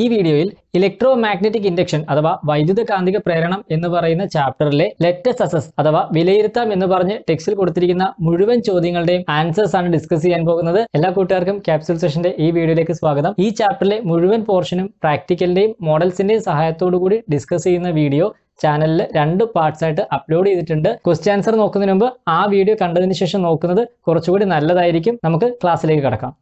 ഈ വീഡിയോയിൽ electro electromagnetic induction അഥവാ വൈദ്യുത കാന്തിക പ്രേരണം എന്ന് പറയുന്ന ചാപ്റ്ററിലെ ലെറ്റസ്റ്റ് അസസ് അഥവാ വിലയിരുത്താം എന്ന് പറഞ്ഞ് ടെക്സ്റ്റിൽ കൊടുത്തിരിക്കുന്ന മുഴുവൻ ചോദ്യങ്ങളുടെയും ആൻസേഴ്സ് ആണ് ഡിസ്കസ് ചെയ്യാൻ പോകുന്നത് എല്ലാ കൂട്ടുകാർക്കും ക്യാപ്സുൽ സെഷന്റെ ഈ വീഡിയോയിലേക്ക് സ്വാഗതം ഈ ചാപ്റ്ററിലെ മുഴുവൻ പോർഷനും പ്രാക്ടിക്കലിന്റെയും മോഡൽസിന്റെയും സഹായത്തോടു കൂടി ഡിസ്കസ് ചെയ്യുന്ന വീഡിയോ ചാനലിൽ രണ്ട് പാർട്സ് ആയിട്ട് അപ്ലോഡ് ചെയ്തിട്ടുണ്ട് ക്വസ്റ്റ്യൻ ആൻസർ നോക്കുന്നതിന് മുമ്പ് ആ വീഡിയോ കണ്ടതിന് ശേഷം നോക്കുന്നത് കുറച്ചുകൂടി നല്ലതായിരിക്കും നമുക്ക് ക്ലാസ്സിലേക്ക് കടക്കാം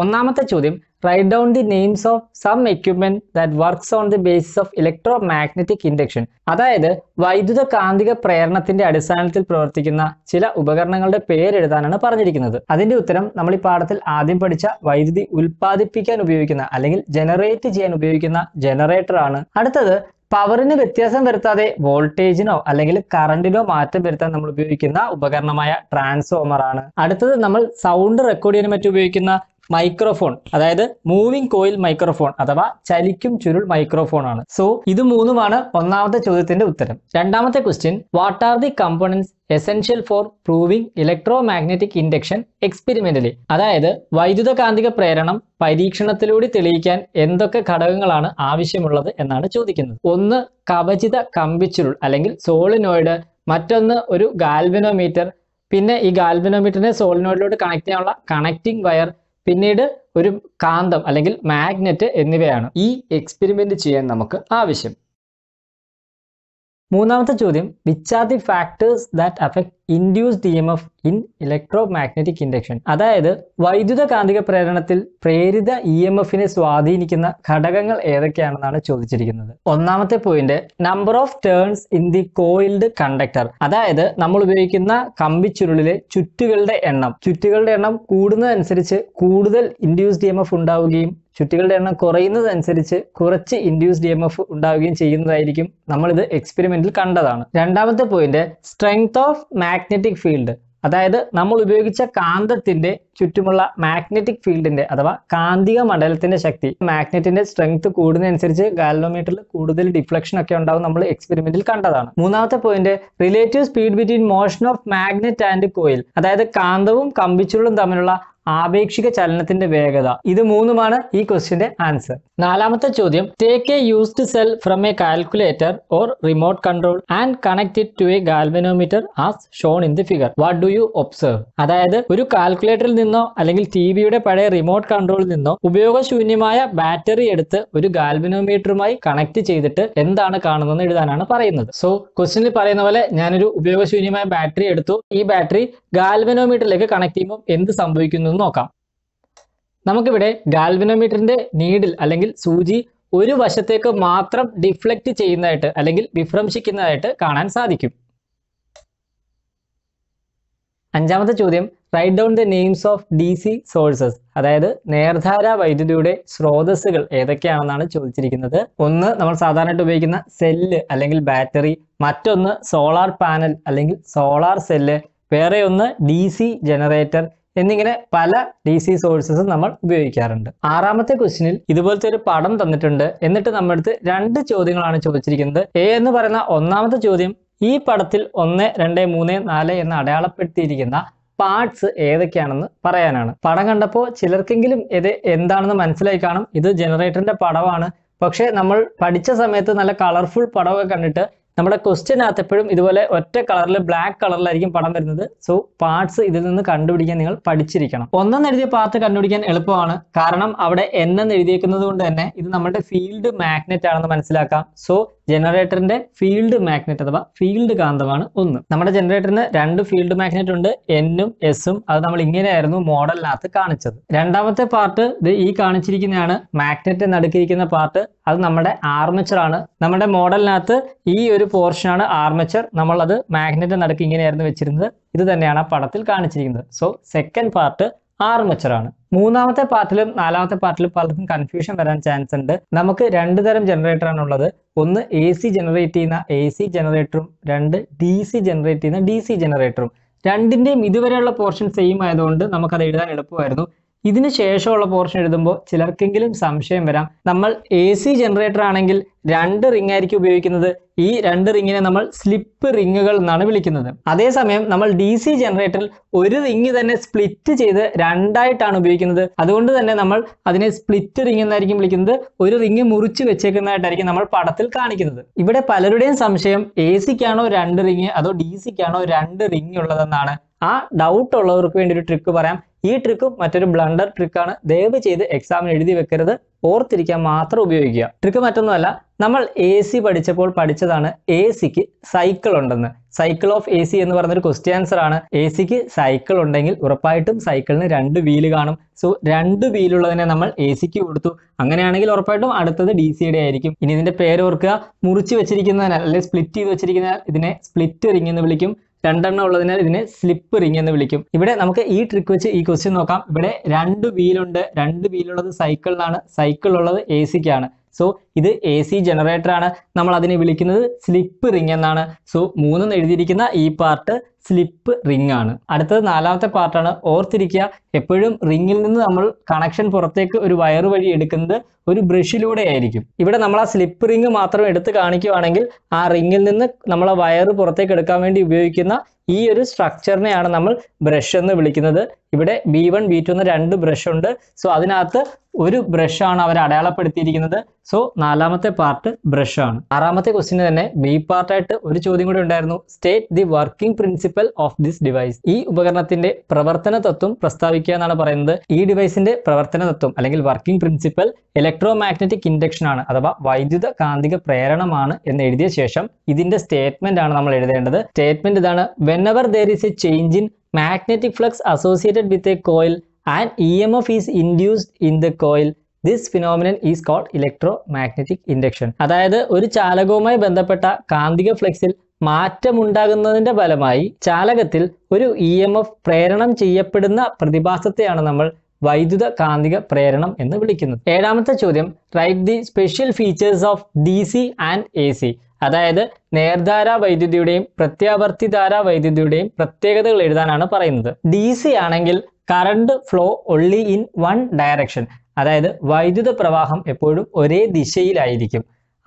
ഒന്നാമത്തെ ചോദ്യം write down the names of some equipment that works on the basis of electromagnetic induction അതായത് വൈദ്യുത കാന്തിക പ്രേരണത്തിന്റെ അടിസ്ഥാനത്തിൽ പ്രവർത്തിക്കുന്ന ചില ഉപകരണങ്ങളുടെ പേരെഴുതാനാണ് പറഞ്ഞിരിക്കുന്നത് അതിന്റെ ഉത്തരം നമ്മൾ ഈ പാഠത്തിൽ ആദ്യം പഠിച്ച വൈദ്യുതി ഉൽപ്പാദിപ്പിക്കാൻ ഉപയോഗിക്കുന്ന അല്ലെങ്കിൽ ജനറേറ്റ് ചെയ്യാൻ ഉപയോഗിക്കുന്ന ജനറേറ്റർ ആണ് അടുത്തത് പവറിന് വ്യത്യാസം വരുത്താതെ വോൾട്ടേജിനോ അല്ലെങ്കിൽ കറണ്ടിനോ മാറ്റം വരുത്താൻ നമ്മൾ ഉപയോഗിക്കുന്ന ഉപകരണമായ ട്രാൻസ്ഫോമർ ആണ് അടുത്തത് നമ്മൾ സൗണ്ട് റെക്കോർഡ് ചെയ്യാനും മറ്റും ഉപയോഗിക്കുന്ന മൈക്രോഫോൺ അതായത് മൂവിംഗ് കോയിൽ മൈക്രോഫോൺ അഥവാ ചലിക്കും ചുരുൾ മൈക്രോഫോൺ ആണ് സോ ഇത് മൂന്നുമാണ് ഒന്നാമത്തെ ചോദ്യത്തിന്റെ ഉത്തരം രണ്ടാമത്തെ question what are the components essential for proving electromagnetic induction experimentally അതായത് വൈദ്യുത കാന്തിക പ്രേരണം പരീക്ഷണത്തിലൂടെ തെളിയിക്കാൻ എന്തൊക്കെ ഘടകങ്ങളാണ് ആവശ്യമുള്ളത് എന്നാണ് ചോദിക്കുന്നത് ഒന്ന് കവചിത കമ്പിച്ചുരുൾ അല്ലെങ്കിൽ സോളിനോയിഡ് മറ്റൊന്ന് ഒരു ഗാൽവിനോമീറ്റർ പിന്നെ ഈ ഗാൽവിനോമീറ്ററിനെ സോളിനോയിഡിലോട്ട് കണക്ട് ചെയ്യാനുള്ള കണക്റ്റിംഗ് വയർ പിന്നീട് ഒരു കാന്തം അല്ലെങ്കിൽ മാഗ്നറ്റ് എന്നിവയാണ് ഈ എക്സ്പെരിമെന്റ് ചെയ്യാൻ നമുക്ക് ആവശ്യം മൂന്നാമത്തെ ചോദ്യം which are the factors that affect induce E M F in electromagnetic induction അതായത് വൈദ്യുത കാന്തിക പ്രേരണത്തിൽ പ്രേരിത ഇ എം എഫിനെ സ്വാധീനിക്കുന്ന ഘടകങ്ങൾ ഏതൊക്കെയാണെന്നാണ് ചോദിച്ചിരിക്കുന്നത് ഒന്നാമത്തെ point number of turns in the coiled conductor അതായത് നമ്മൾ ഉപയോഗിക്കുന്ന കമ്പി ചുരുളിലെ ചുറ്റുകളുടെ എണ്ണം ചുറ്റുകളുടെ എണ്ണം കൂടുന്നതനുസരിച്ച് കൂടുതൽ ഇൻഡ്യൂസ് ഡി എം എഫ് ഉണ്ടാവുകയും ചുറ്റികളുടെ എണ്ണം കുറയുന്നതനുസരിച്ച് കുറച്ച് ഇൻഡ്യൂസ്ഡ് എം എഫ് ഉണ്ടാവുകയും ചെയ്യുന്നതായിരിക്കും നമ്മളിത് എക്സ്പെരിമെന്റിൽ കണ്ടതാണ് രണ്ടാമത്തെ point strength of magnetic field അതായത് നമ്മൾ ഉപയോഗിച്ച കാന്തത്തിന്റെ ചുറ്റുമുള്ള മാഗ്നറ്റിക് ഫീൽഡിന്റെ അഥവാ കാന്തിക മണ്ഡലത്തിന്റെ ശക്തി മാഗ്നറ്റിന്റെ സ്ട്രെങ്ത് കൂടുന്നതനുസരിച്ച് ഗാലോമീറ്ററിൽ കൂടുതൽ ഡിഫ്ലക്ഷൻ ഒക്കെ ഉണ്ടാവും നമ്മൾ എക്സ്പെരിമെന്റിൽ കണ്ടതാണ് മൂന്നാമത്തെ point relative speed between motion of magnet and coil അതായത് കാന്തവും കമ്പിച്ചുള്ളും തമ്മിലുള്ള ആപേക്ഷിക ചലനത്തിന്റെ വേഗത ഇത് മൂന്നുമാണ് ഈ ക്വസ്റ്റ്യന്റെ ആൻസർ നാലാമത്തെ ചോദ്യം take a used cell from a calculator or remote control and connected to a galvanometer as shown in the figure what do you observe അതായത് ഒരു കാൽക്കുലേറ്ററിൽ നിന്നോ അല്ലെങ്കിൽ ടി വിയുടെ പഴയ റിമോട്ട് കൺട്രോളിൽ നിന്നോ ഉപയോഗശൂന്യമായ ബാറ്ററി എടുത്ത് ഒരു ഗാൽവനോമീറ്ററുമായി കണക്ട് ചെയ്തിട്ട് എന്താണ് കാണുന്നതെന്ന് എഴുതാനാണ് പറയുന്നത് സോ ക്വസ്റ്റ്യനിൽ പറയുന്ന പോലെ ഞാനൊരു ഉപയോഗശൂന്യമായ ബാറ്ററി എടുത്തു ഈ ബാറ്ററി ഗാൽവനോമീറ്ററിലേക്ക് കണക്ട് ചെയ്യുമ്പോൾ എന്ത് സംഭവിക്കുന്നു എന്ന് നോക്കാം നമുക്കിവിടെ ഗാൽവിനോമീറ്ററിന്റെ നീഡിൽ അല്ലെങ്കിൽ സൂചി ഒരു വശത്തേക്ക് മാത്രം ഡിഫ്ലക്റ്റ് ചെയ്യുന്നതായിട്ട് അല്ലെങ്കിൽ വിഭ്രംശിക്കുന്നതായിട്ട് കാണാൻ സാധിക്കും അഞ്ചാമത്തെ ചോദ്യം write down the names of D C sources അതായത് നേർധാര വൈദ്യുതിയുടെ സ്രോതസ്സുകൾ ഏതൊക്കെയാണെന്നാണ് ചോദിച്ചിരിക്കുന്നത് ഒന്ന് നമ്മൾ സാധാരണയായിട്ട് ഉപയോഗിക്കുന്ന സെല്ല് അല്ലെങ്കിൽ ബാറ്ററി മറ്റൊന്ന് സോളാർ പാനൽ അല്ലെങ്കിൽ സോളാർ സെല്ല് വേറെ ഒന്ന് ഡി സി ജനറേറ്റർ എന്നിങ്ങനെ പല ഡി സി സോഴ്സസും നമ്മൾ ഉപയോഗിക്കാറുണ്ട് ആറാമത്തെ ക്വസ്റ്റിനിൽ ഇതുപോലത്തെ ഒരു പടം തന്നിട്ടുണ്ട് എന്നിട്ട് നമ്മുടെ അടുത്ത് രണ്ട് ചോദ്യങ്ങളാണ് ചോദിച്ചിരിക്കുന്നത് എ എന്ന് പറയുന്ന ഒന്നാമത്തെ ചോദ്യം ഈ പടത്തിൽ ഒന്ന് രണ്ട് മൂന്ന് നാല് എന്ന് അടയാളപ്പെടുത്തിയിരിക്കുന്ന പാർട്സ് ഏതൊക്കെയാണെന്ന് പറയാനാണ് പടം കണ്ടപ്പോൾ ചിലർക്കെങ്കിലും ഇത് എന്താണെന്ന് മനസ്സിലായി കാണും ഇത് ജനറേറ്ററിന്റെ പടമാണ് പക്ഷേ നമ്മൾ പഠിച്ച സമയത്ത് നല്ല കളർഫുൾ പടമൊക്കെ കണ്ടിട്ട് നമ്മുടെ ക്വസ്റ്റ്യനകത്ത് എപ്പോഴും ഇതുപോലെ ഒറ്റ കളറിൽ ബ്ലാക്ക് കളറിലായിരിക്കും പടം വരുന്നത് സോ പാർട്സ് ഇതിൽ നിന്ന് കണ്ടുപിടിക്കാൻ നിങ്ങൾ പഠിച്ചിരിക്കണം ഒന്നെന്ന് എഴുതിയ പാർട്ട് കണ്ടുപിടിക്കാൻ എളുപ്പമാണ് കാരണം അവിടെ എന്നെന്ന് എഴുതിയേക്കുന്നത് കൊണ്ട് തന്നെ ഇത് നമ്മുടെ ഫീൽഡ് മാഗ്നറ്റ് ആണെന്ന് മനസ്സിലാക്കാം സോ ജനറേറ്ററിന്റെ ഫീൽഡ് മാഗ്നറ്റ് അഥവാ ഫീൽഡ് കാന്തമാണ് ഒന്ന് നമ്മുടെ ജനറേറ്ററിന് രണ്ട് ഫീൽഡ് മാഗ്നറ്റ് ഉണ്ട് എന്നും എസും അത് നമ്മൾ ഇങ്ങനെയായിരുന്നു മോഡലിനകത്ത് കാണിച്ചത് രണ്ടാമത്തെ പാർട്ട് ഇത് ഈ കാണിച്ചിരിക്കുന്നതാണ് മാഗ്നറ്റ് നടുക്കിരിക്കുന്ന പാർട്ട് അത് നമ്മുടെ ആണ് നമ്മുടെ മോഡലിനകത്ത് ഈ ഒരു പോർഷനാണ് ആർമച്ചർ നമ്മളത് മാഗ്നറ്റ് നടുക്ക് ഇങ്ങനെയായിരുന്നു വെച്ചിരുന്നത് ഇത് തന്നെയാണ് ആ പടത്തിൽ കാണിച്ചിരിക്കുന്നത് സോ സെക്കൻഡ് പാർട്ട് ആർമച്ചറാണ് മൂന്നാമത്തെ പാർട്ടിലും നാലാമത്തെ പാർട്ടിലും പലർക്കും കൺഫ്യൂഷൻ വരാൻ ചാൻസ് ഉണ്ട് നമുക്ക് രണ്ട് തരം ജനറേറ്ററാണ് ഉള്ളത് ഒന്ന് എ സി ജനറേറ്റ് ചെയ്യുന്ന എ സി ജനറേറ്ററും രണ്ട് ഡി സി ജനറേറ്റ് ചെയ്യുന്ന ഡി സി ജനറേറ്ററും രണ്ടിൻ്റെയും ഇതുവരെയുള്ള പോർഷൻ സെയിം ആയതുകൊണ്ട് നമുക്കത് എഴുതാൻ എളുപ്പമായിരുന്നു ഇതിന് ശേഷമുള്ള പോർഷൻ എഴുതുമ്പോൾ ചിലർക്കെങ്കിലും സംശയം വരാം നമ്മൾ എ സി ജനറേറ്റർ ആണെങ്കിൽ രണ്ട് റിംഗ് ആയിരിക്കും ഉപയോഗിക്കുന്നത് ഈ രണ്ട് റിങ്ങിനെ നമ്മൾ സ്ലിപ്പ് റിങ്ങുകൾ എന്നാണ് വിളിക്കുന്നത് അതേസമയം നമ്മൾ ഡി സി ജനറേറ്ററിൽ ഒരു റിങ് തന്നെ സ്പ്ലിറ്റ് ചെയ്ത് രണ്ടായിട്ടാണ് ഉപയോഗിക്കുന്നത് അതുകൊണ്ട് തന്നെ നമ്മൾ അതിനെ സ്പ്ലിറ്റ് റിങ് എന്നായിരിക്കും വിളിക്കുന്നത് ഒരു റിങ് മുറിച്ച് വെച്ചേക്കുന്നതായിട്ടായിരിക്കും നമ്മൾ പടത്തിൽ കാണിക്കുന്നത് ഇവിടെ പലരുടെയും സംശയം എ സിക്കാണോ രണ്ട് റിങ് അതോ ഡി സിക്കാണോ രണ്ട് റിങ് ഉള്ളതെന്നാണ് ആ ഡൗട്ട് ഉള്ളവർക്ക് വേണ്ടി ഒരു ട്രിക്ക് പറയാം ഈ ട്രിക്കും മറ്റൊരു ബ്ലണ്ടർ ട്രിക്കാണ് ദയവ് ചെയ്ത് എക്സാമിന് എഴുതി വെക്കരുത് ഓർത്തിരിക്കാൻ മാത്രം ഉപയോഗിക്കുക ട്രിക്ക് മറ്റൊന്നുമല്ല നമ്മൾ എ സി പഠിച്ചപ്പോൾ പഠിച്ചതാണ് എ സിക്ക് സൈക്കിൾ ഉണ്ടെന്ന് സൈക്കിൾ ഓഫ് എ സി എന്ന് പറഞ്ഞൊരു ക്വസ്റ്റ്യൻ ആൻസർ ആണ് എ സിക്ക് സൈക്കിൾ ഉണ്ടെങ്കിൽ ഉറപ്പായിട്ടും സൈക്കിളിന് രണ്ട് വീല് കാണും സോ രണ്ട് വീലുള്ളതിനെ നമ്മൾ എ സിക്ക് കൊടുത്തു അങ്ങനെയാണെങ്കിൽ ഉറപ്പായിട്ടും അടുത്തത് ഡി സിയുടെ ആയിരിക്കും ഇനി ഇതിന്റെ പേര് ഓർക്കുക മുറിച്ച് വെച്ചിരിക്കുന്നതിനാൽ അല്ലെങ്കിൽ സ്പ്ലിറ്റ് ചെയ്ത് വെച്ചിരിക്കുന്ന ഇതിനെ സ്പ്ലിറ്റ് റിംഗ് എന്ന് വിളിക്കും രണ്ടെണ്ണം ഉള്ളതിനാൽ ഇതിനെ സ്ലിപ്പ് റിംഗ് എന്ന് വിളിക്കും ഇവിടെ നമുക്ക് ഈ ട്രിക്ക് വെച്ച് ഈ ക്വസ്റ്റ്യൻ നോക്കാം ഇവിടെ രണ്ട് വീലുണ്ട് രണ്ട് വീലുള്ളത് സൈക്കിളിനാണ് സൈക്കിൾ ഉള്ളത് എ സിക്കാണ് സോ ഇത് എ സി ജനറേറ്ററാണ് നമ്മൾ അതിനെ വിളിക്കുന്നത് സ്ലിപ്പ് റിംഗ് എന്നാണ് സോ മൂന്നെന്ന് എഴുതിയിരിക്കുന്ന ഈ പാർട്ട് സ്ലിപ്പ് റിംഗ് ആണ് അടുത്തത് നാലാമത്തെ പാർട്ടാണ് ഓർത്തിരിക്കുക എപ്പോഴും റിംഗിൽ നിന്ന് നമ്മൾ കണക്ഷൻ പുറത്തേക്ക് ഒരു വയർ വഴി എടുക്കുന്നത് ഒരു ബ്രഷിലൂടെ ആയിരിക്കും ഇവിടെ നമ്മൾ ആ സ്ലിപ്പ് റിംഗ് മാത്രം എടുത്ത് കാണിക്കുവാണെങ്കിൽ ആ റിംഗിൽ നിന്ന് നമ്മൾ ആ വയർ പുറത്തേക്ക് എടുക്കാൻ വേണ്ടി ഉപയോഗിക്കുന്ന ഈ ഒരു സ്ട്രക്ചറിനെയാണ് നമ്മൾ ബ്രഷ് എന്ന് വിളിക്കുന്നത് ഇവിടെ ബി വൺ ബി ടു എന്ന രണ്ട് ബ്രഷ് ഉണ്ട് സോ അതിനകത്ത് ഒരു ആണ് അവർ അടയാളപ്പെടുത്തിയിരിക്കുന്നത് സോ നാലാമത്തെ പാർട്ട് ആണ് ആറാമത്തെ ക്വസ്റ്റിന് തന്നെ ബി പാർട്ടായിട്ട് ഒരു ചോദ്യം കൂടി ഉണ്ടായിരുന്നു state the working principle of this device ഈ ഉപകരണത്തിന്റെ പ്രവർത്തന തത്വം പ്രസ്താവിക്കുക എന്നാണ് പറയുന്നത് ഈ ഡിവൈസിന്റെ പ്രവർത്തന തത്വം അല്ലെങ്കിൽ working principle electromagnetic induction ആണ് അഥവാ വൈദ്യുത കാന്തിക പ്രേരണമാണ് എന്ന് എഴുതിയ ശേഷം ഇതിന്റെ സ്റ്റേറ്റ്മെന്റ് ആണ് നമ്മൾ എഴുതേണ്ടത് സ്റ്റേറ്റ്മെന്റ് ഇതാണ് whenever there is a change in magnetic flux associated with a coil and EMF is induced in the coil This phenomenon is called electromagnetic induction. അതായത് ഒരു ചാലകവുമായി ബന്ധപ്പെട്ട കാന്തിക ഫ്ലെക്സിൽ മാറ്റമുണ്ടാകുന്നതിന്റെ ഫലമായി ചാലകത്തിൽ ഒരു ഇ എം എഫ് പ്രേരണം ചെയ്യപ്പെടുന്ന പ്രതിഭാസത്തെയാണ് നമ്മൾ വൈദ്യുത കാന്തിക പ്രേരണം എന്ന് വിളിക്കുന്നത് ഏഴാമത്തെ ചോദ്യം write the special features of D C and A C അതായത് നേർധാര വൈദ്യുതിയുടെയും പ്രത്യാവർത്തിധാര വൈദ്യുതിയുടെയും പ്രത്യേകതകൾ എഴുതാനാണ് പറയുന്നത് ഡി സി ആണെങ്കിൽ current flow only in one direction അതായത് വൈദ്യുത പ്രവാഹം എപ്പോഴും ഒരേ ദിശയിലായിരിക്കും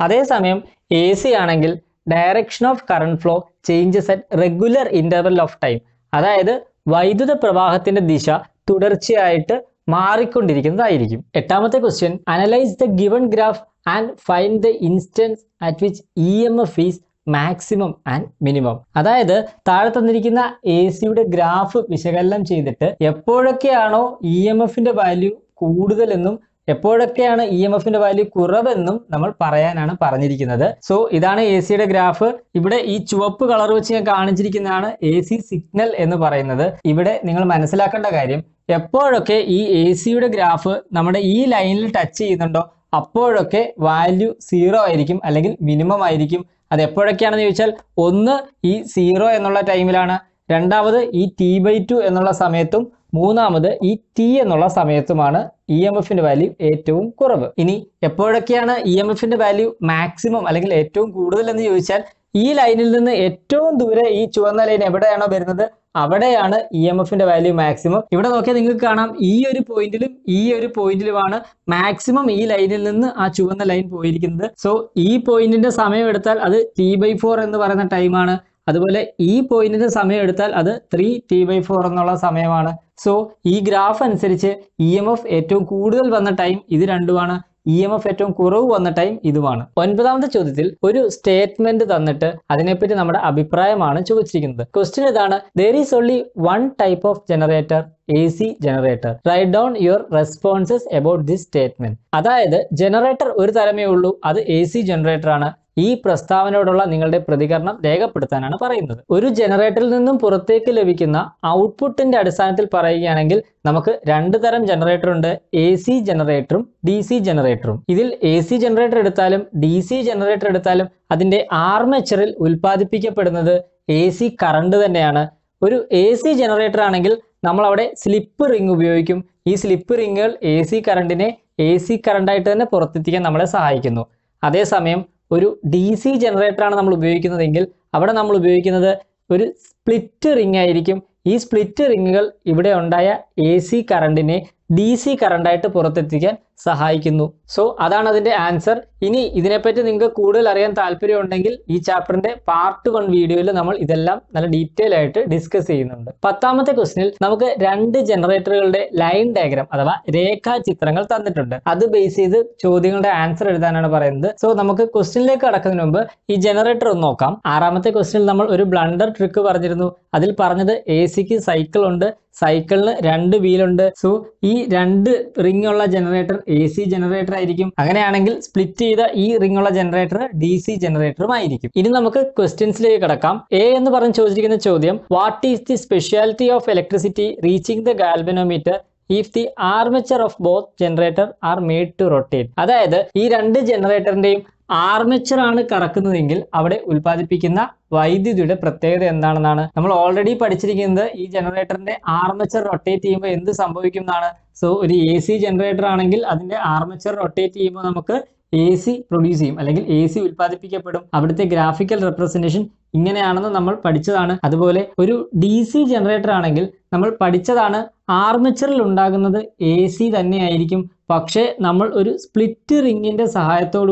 അതേസമയം എ സി ആണെങ്കിൽ direction of current flow changes at regular interval of time അതായത് വൈദ്യുത പ്രവാഹത്തിന്റെ ദിശ തുടർച്ചയായിട്ട് മാറിക്കൊണ്ടിരിക്കുന്നതായിരിക്കും എട്ടാമത്തെ question analyse the given graph and find the instance at which E M F is maximum and minimum അതായത് താഴെ തന്നിരിക്കുന്ന എ സിയുടെ ഗ്രാഫ് വിശകലനം ചെയ്തിട്ട് എപ്പോഴൊക്കെയാണോ ഇ എം എഫിന്റെ വാല്യൂ കൂടുതലെന്നും എപ്പോഴൊക്കെയാണ് ഇ എം എഫിന്റെ വാല്യൂ കുറവെന്നും നമ്മൾ പറയാനാണ് പറഞ്ഞിരിക്കുന്നത് സോ ഇതാണ് എ സിയുടെ ഗ്രാഫ് ഇവിടെ ഈ ചുവപ്പ് കളർ വെച്ച് ഞാൻ കാണിച്ചിരിക്കുന്നതാണ് എ സി സിഗ്നൽ എന്ന് പറയുന്നത് ഇവിടെ നിങ്ങൾ മനസ്സിലാക്കേണ്ട കാര്യം എപ്പോഴൊക്കെ ഈ എ സിയുടെ ഗ്രാഫ് നമ്മുടെ ഈ ലൈനിൽ ടച്ച് ചെയ്യുന്നുണ്ടോ അപ്പോഴൊക്കെ വാല്യൂ സീറോ ആയിരിക്കും അല്ലെങ്കിൽ മിനിമം ആയിരിക്കും അത് എപ്പോഴൊക്കെയാണെന്ന് ചോദിച്ചാൽ ഒന്ന് ഈ സീറോ എന്നുള്ള ടൈമിലാണ് രണ്ടാമത് ഈ ടി ബൈ ടു എന്നുള്ള സമയത്തും മൂന്നാമത് ഈ ടി എന്നുള്ള സമയത്തുമാണ് ഇ എം എഫിന്റെ വാല്യൂ ഏറ്റവും കുറവ് ഇനി എപ്പോഴൊക്കെയാണ് ഇ എം എഫിന്റെ വാല്യൂ മാക്സിമം അല്ലെങ്കിൽ ഏറ്റവും കൂടുതൽ എന്ന് ചോദിച്ചാൽ ഈ ലൈനിൽ നിന്ന് ഏറ്റവും ദൂരെ ഈ ചുവന്ന ലൈൻ എവിടെയാണോ വരുന്നത് അവിടെയാണ് ഇ എം എഫിന്റെ വാല്യൂ മാക്സിമം ഇവിടെ നോക്കിയാൽ നിങ്ങൾക്ക് കാണാം ഈ ഒരു പോയിന്റിലും ഈ ഒരു പോയിന്റിലുമാണ് മാക്സിമം ഈ ലൈനിൽ നിന്ന് ആ ചുവന്ന ലൈൻ പോയിരിക്കുന്നത് സോ ഈ പോയിന്റിന്റെ സമയം എടുത്താൽ അത് ടി ബൈ ഫോർ എന്ന് പറയുന്ന ടൈമാണ് അതുപോലെ ഈ പോയിന്റിന്റെ സമയം എടുത്താൽ അത് ത്രീ ടി ബൈ ഫോർ എന്നുള്ള സമയമാണ് സോ ഈ ഗ്രാഫ് അനുസരിച്ച് ഇ എം എഫ് ഏറ്റവും കൂടുതൽ വന്ന ടൈം ഇത് രണ്ടുമാണ് ഇ എം എഫ് ഏറ്റവും കുറവ് വന്ന ടൈം ഇതുമാണ് ഒൻപതാമത്തെ ചോദ്യത്തിൽ ഒരു സ്റ്റേറ്റ്മെന്റ് തന്നിട്ട് അതിനെപ്പറ്റി നമ്മുടെ അഭിപ്രായമാണ് ചോദിച്ചിരിക്കുന്നത് ക്വസ്റ്റ്യൻ ഇതാണ് there is only one type of generator A C generator write down your responses about this statement അതായത് ജനറേറ്റർ ഒരു തരമേ ഉള്ളൂ അത് എ സി ജനറേറ്റർ ആണ് ഈ പ്രസ്താവനയോടുള്ള നിങ്ങളുടെ പ്രതികരണം രേഖപ്പെടുത്താനാണ് പറയുന്നത് ഒരു ജനറേറ്ററിൽ നിന്നും പുറത്തേക്ക് ലഭിക്കുന്ന ഔട്ട്പുട്ടിന്റെ അടിസ്ഥാനത്തിൽ പറയുകയാണെങ്കിൽ നമുക്ക് രണ്ട് തരം ജനറേറ്റർ ഉണ്ട് എ സി ജനറേറ്ററും ഡി സി ജനറേറ്ററും ഇതിൽ എ സി ജനറേറ്റർ എടുത്താലും ഡി സി ജനറേറ്റർ എടുത്താലും അതിന്റെ ആർമേച്ചറിൽ ഉൽപ്പാദിപ്പിക്കപ്പെടുന്നത് എ സി കറണ്ട് തന്നെയാണ് ഒരു എ സി ജനറേറ്റർ ആണെങ്കിൽ നമ്മൾ അവിടെ സ്ലിപ്പ് റിംഗ് ഉപയോഗിക്കും ഈ സ്ലിപ്പ് റിംഗുകൾ എ സി കറണ്ടിനെ എ സി കറണ്ടായിട്ട് തന്നെ പുറത്തെത്തിക്കാൻ നമ്മളെ സഹായിക്കുന്നു അതേസമയം ഒരു ഡി സി ജനറേറ്ററാണ് നമ്മൾ ഉപയോഗിക്കുന്നതെങ്കിൽ അവിടെ നമ്മൾ ഉപയോഗിക്കുന്നത് ഒരു സ്പ്ലിറ്റ് റിംഗ് ആയിരിക്കും ഈ സ്പ്ലിറ്റ് റിങ്ങുകൾ ഇവിടെ ഉണ്ടായ എ സി കറണ്ടിനെ ഡി സി കറണ്ടായിട്ട് പുറത്തെത്തിക്കാൻ സഹായിക്കുന്നു സോ അതാണ് അതിൻ്റെ ആൻസർ ഇനി ഇതിനെപ്പറ്റി നിങ്ങൾക്ക് കൂടുതൽ അറിയാൻ താല്പര്യമുണ്ടെങ്കിൽ ഈ ചാപ്റ്ററിന്റെ പാർട്ട് വൺ വീഡിയോയിൽ നമ്മൾ ഇതെല്ലാം നല്ല ഡീറ്റെയിൽ ആയിട്ട് ഡിസ്കസ് ചെയ്യുന്നുണ്ട് പത്താമത്തെ ക്വസ്റ്റിനിൽ നമുക്ക് രണ്ട് ജനറേറ്ററുകളുടെ ലൈൻ ഡയഗ്രാം അഥവാ രേഖാചിത്രങ്ങൾ തന്നിട്ടുണ്ട് അത് ബേസ് ചെയ്ത് ചോദ്യങ്ങളുടെ ആൻസർ എഴുതാനാണ് പറയുന്നത് സോ നമുക്ക് ക്വസ്റ്റിനിലേക്ക് കടക്കുന്നതിന് മുമ്പ് ഈ ജനറേറ്റർ ഒന്ന് നോക്കാം ആറാമത്തെ ക്വസ്റ്റിനിൽ നമ്മൾ ഒരു ബ്ലണ്ടർ ട്രിക്ക് പറഞ്ഞിരുന്നു അതിൽ പറഞ്ഞത് എ സിക്ക് സൈക്കിൾ ഉണ്ട് സൈക്കിളിന് രണ്ട് വീലുണ്ട് സോ ഈ രണ്ട് റിംഗ് ഉള്ള ജനറേറ്റർ എ സി ജനറേറ്റർ ആയിരിക്കും അങ്ങനെയാണെങ്കിൽ സ്പ്ലിറ്റ് ചെയ്ത ഈ റിംഗ് ഉള്ള ജനറേറ്റർ ഡി സി ജനറേറ്ററും ആയിരിക്കും ഇനി നമുക്ക് ക്വസ്റ്റ്യൻസിലേക്ക് കിടക്കാം എ എന്ന് പറഞ്ഞ് ചോദിച്ചിരിക്കുന്ന ചോദ്യം what is the speciality of electricity reaching the galvanometer if the armature of both generator are made to rotate അതായത് ഈ രണ്ട് ജനറേറ്ററിന്റെയും ആർമേച്ചറാണ് കറക്കുന്നതെങ്കിൽ അവിടെ ഉൽപ്പാദിപ്പിക്കുന്ന വൈദ്യുതിയുടെ പ്രത്യേകത എന്താണെന്നാണ് നമ്മൾ ഓൾറെഡി പഠിച്ചിരിക്കുന്നത് ഈ ജനറേറ്ററിന്റെ ആർമേച്ചർ റൊട്ടേറ്റ് ചെയ്യുമ്പോൾ എന്ത് സംഭവിക്കും എന്നാണ് സോ ഒരു എ സി ജനറേറ്റർ ആണെങ്കിൽ അതിന്റെ ആർമേച്ചർ റൊട്ടേറ്റ് ചെയ്യുമ്പോൾ നമുക്ക് എ സി പ്രൊഡ്യൂസ് ചെയ്യും അല്ലെങ്കിൽ എ സി ഉൽപ്പാദിപ്പിക്കപ്പെടും അവിടുത്തെ ഗ്രാഫിക്കൽ റെപ്രസെൻറ്റേഷൻ ഇങ്ങനെയാണെന്ന് നമ്മൾ പഠിച്ചതാണ് അതുപോലെ ഒരു ഡി സി ജനറേറ്റർ ആണെങ്കിൽ നമ്മൾ പഠിച്ചതാണ് ആർമിച്ചറിൽ ഉണ്ടാകുന്നത് എ സി തന്നെയായിരിക്കും പക്ഷേ നമ്മൾ ഒരു സ്പ്ലിറ്റ് റിങ്ങിൻ്റെ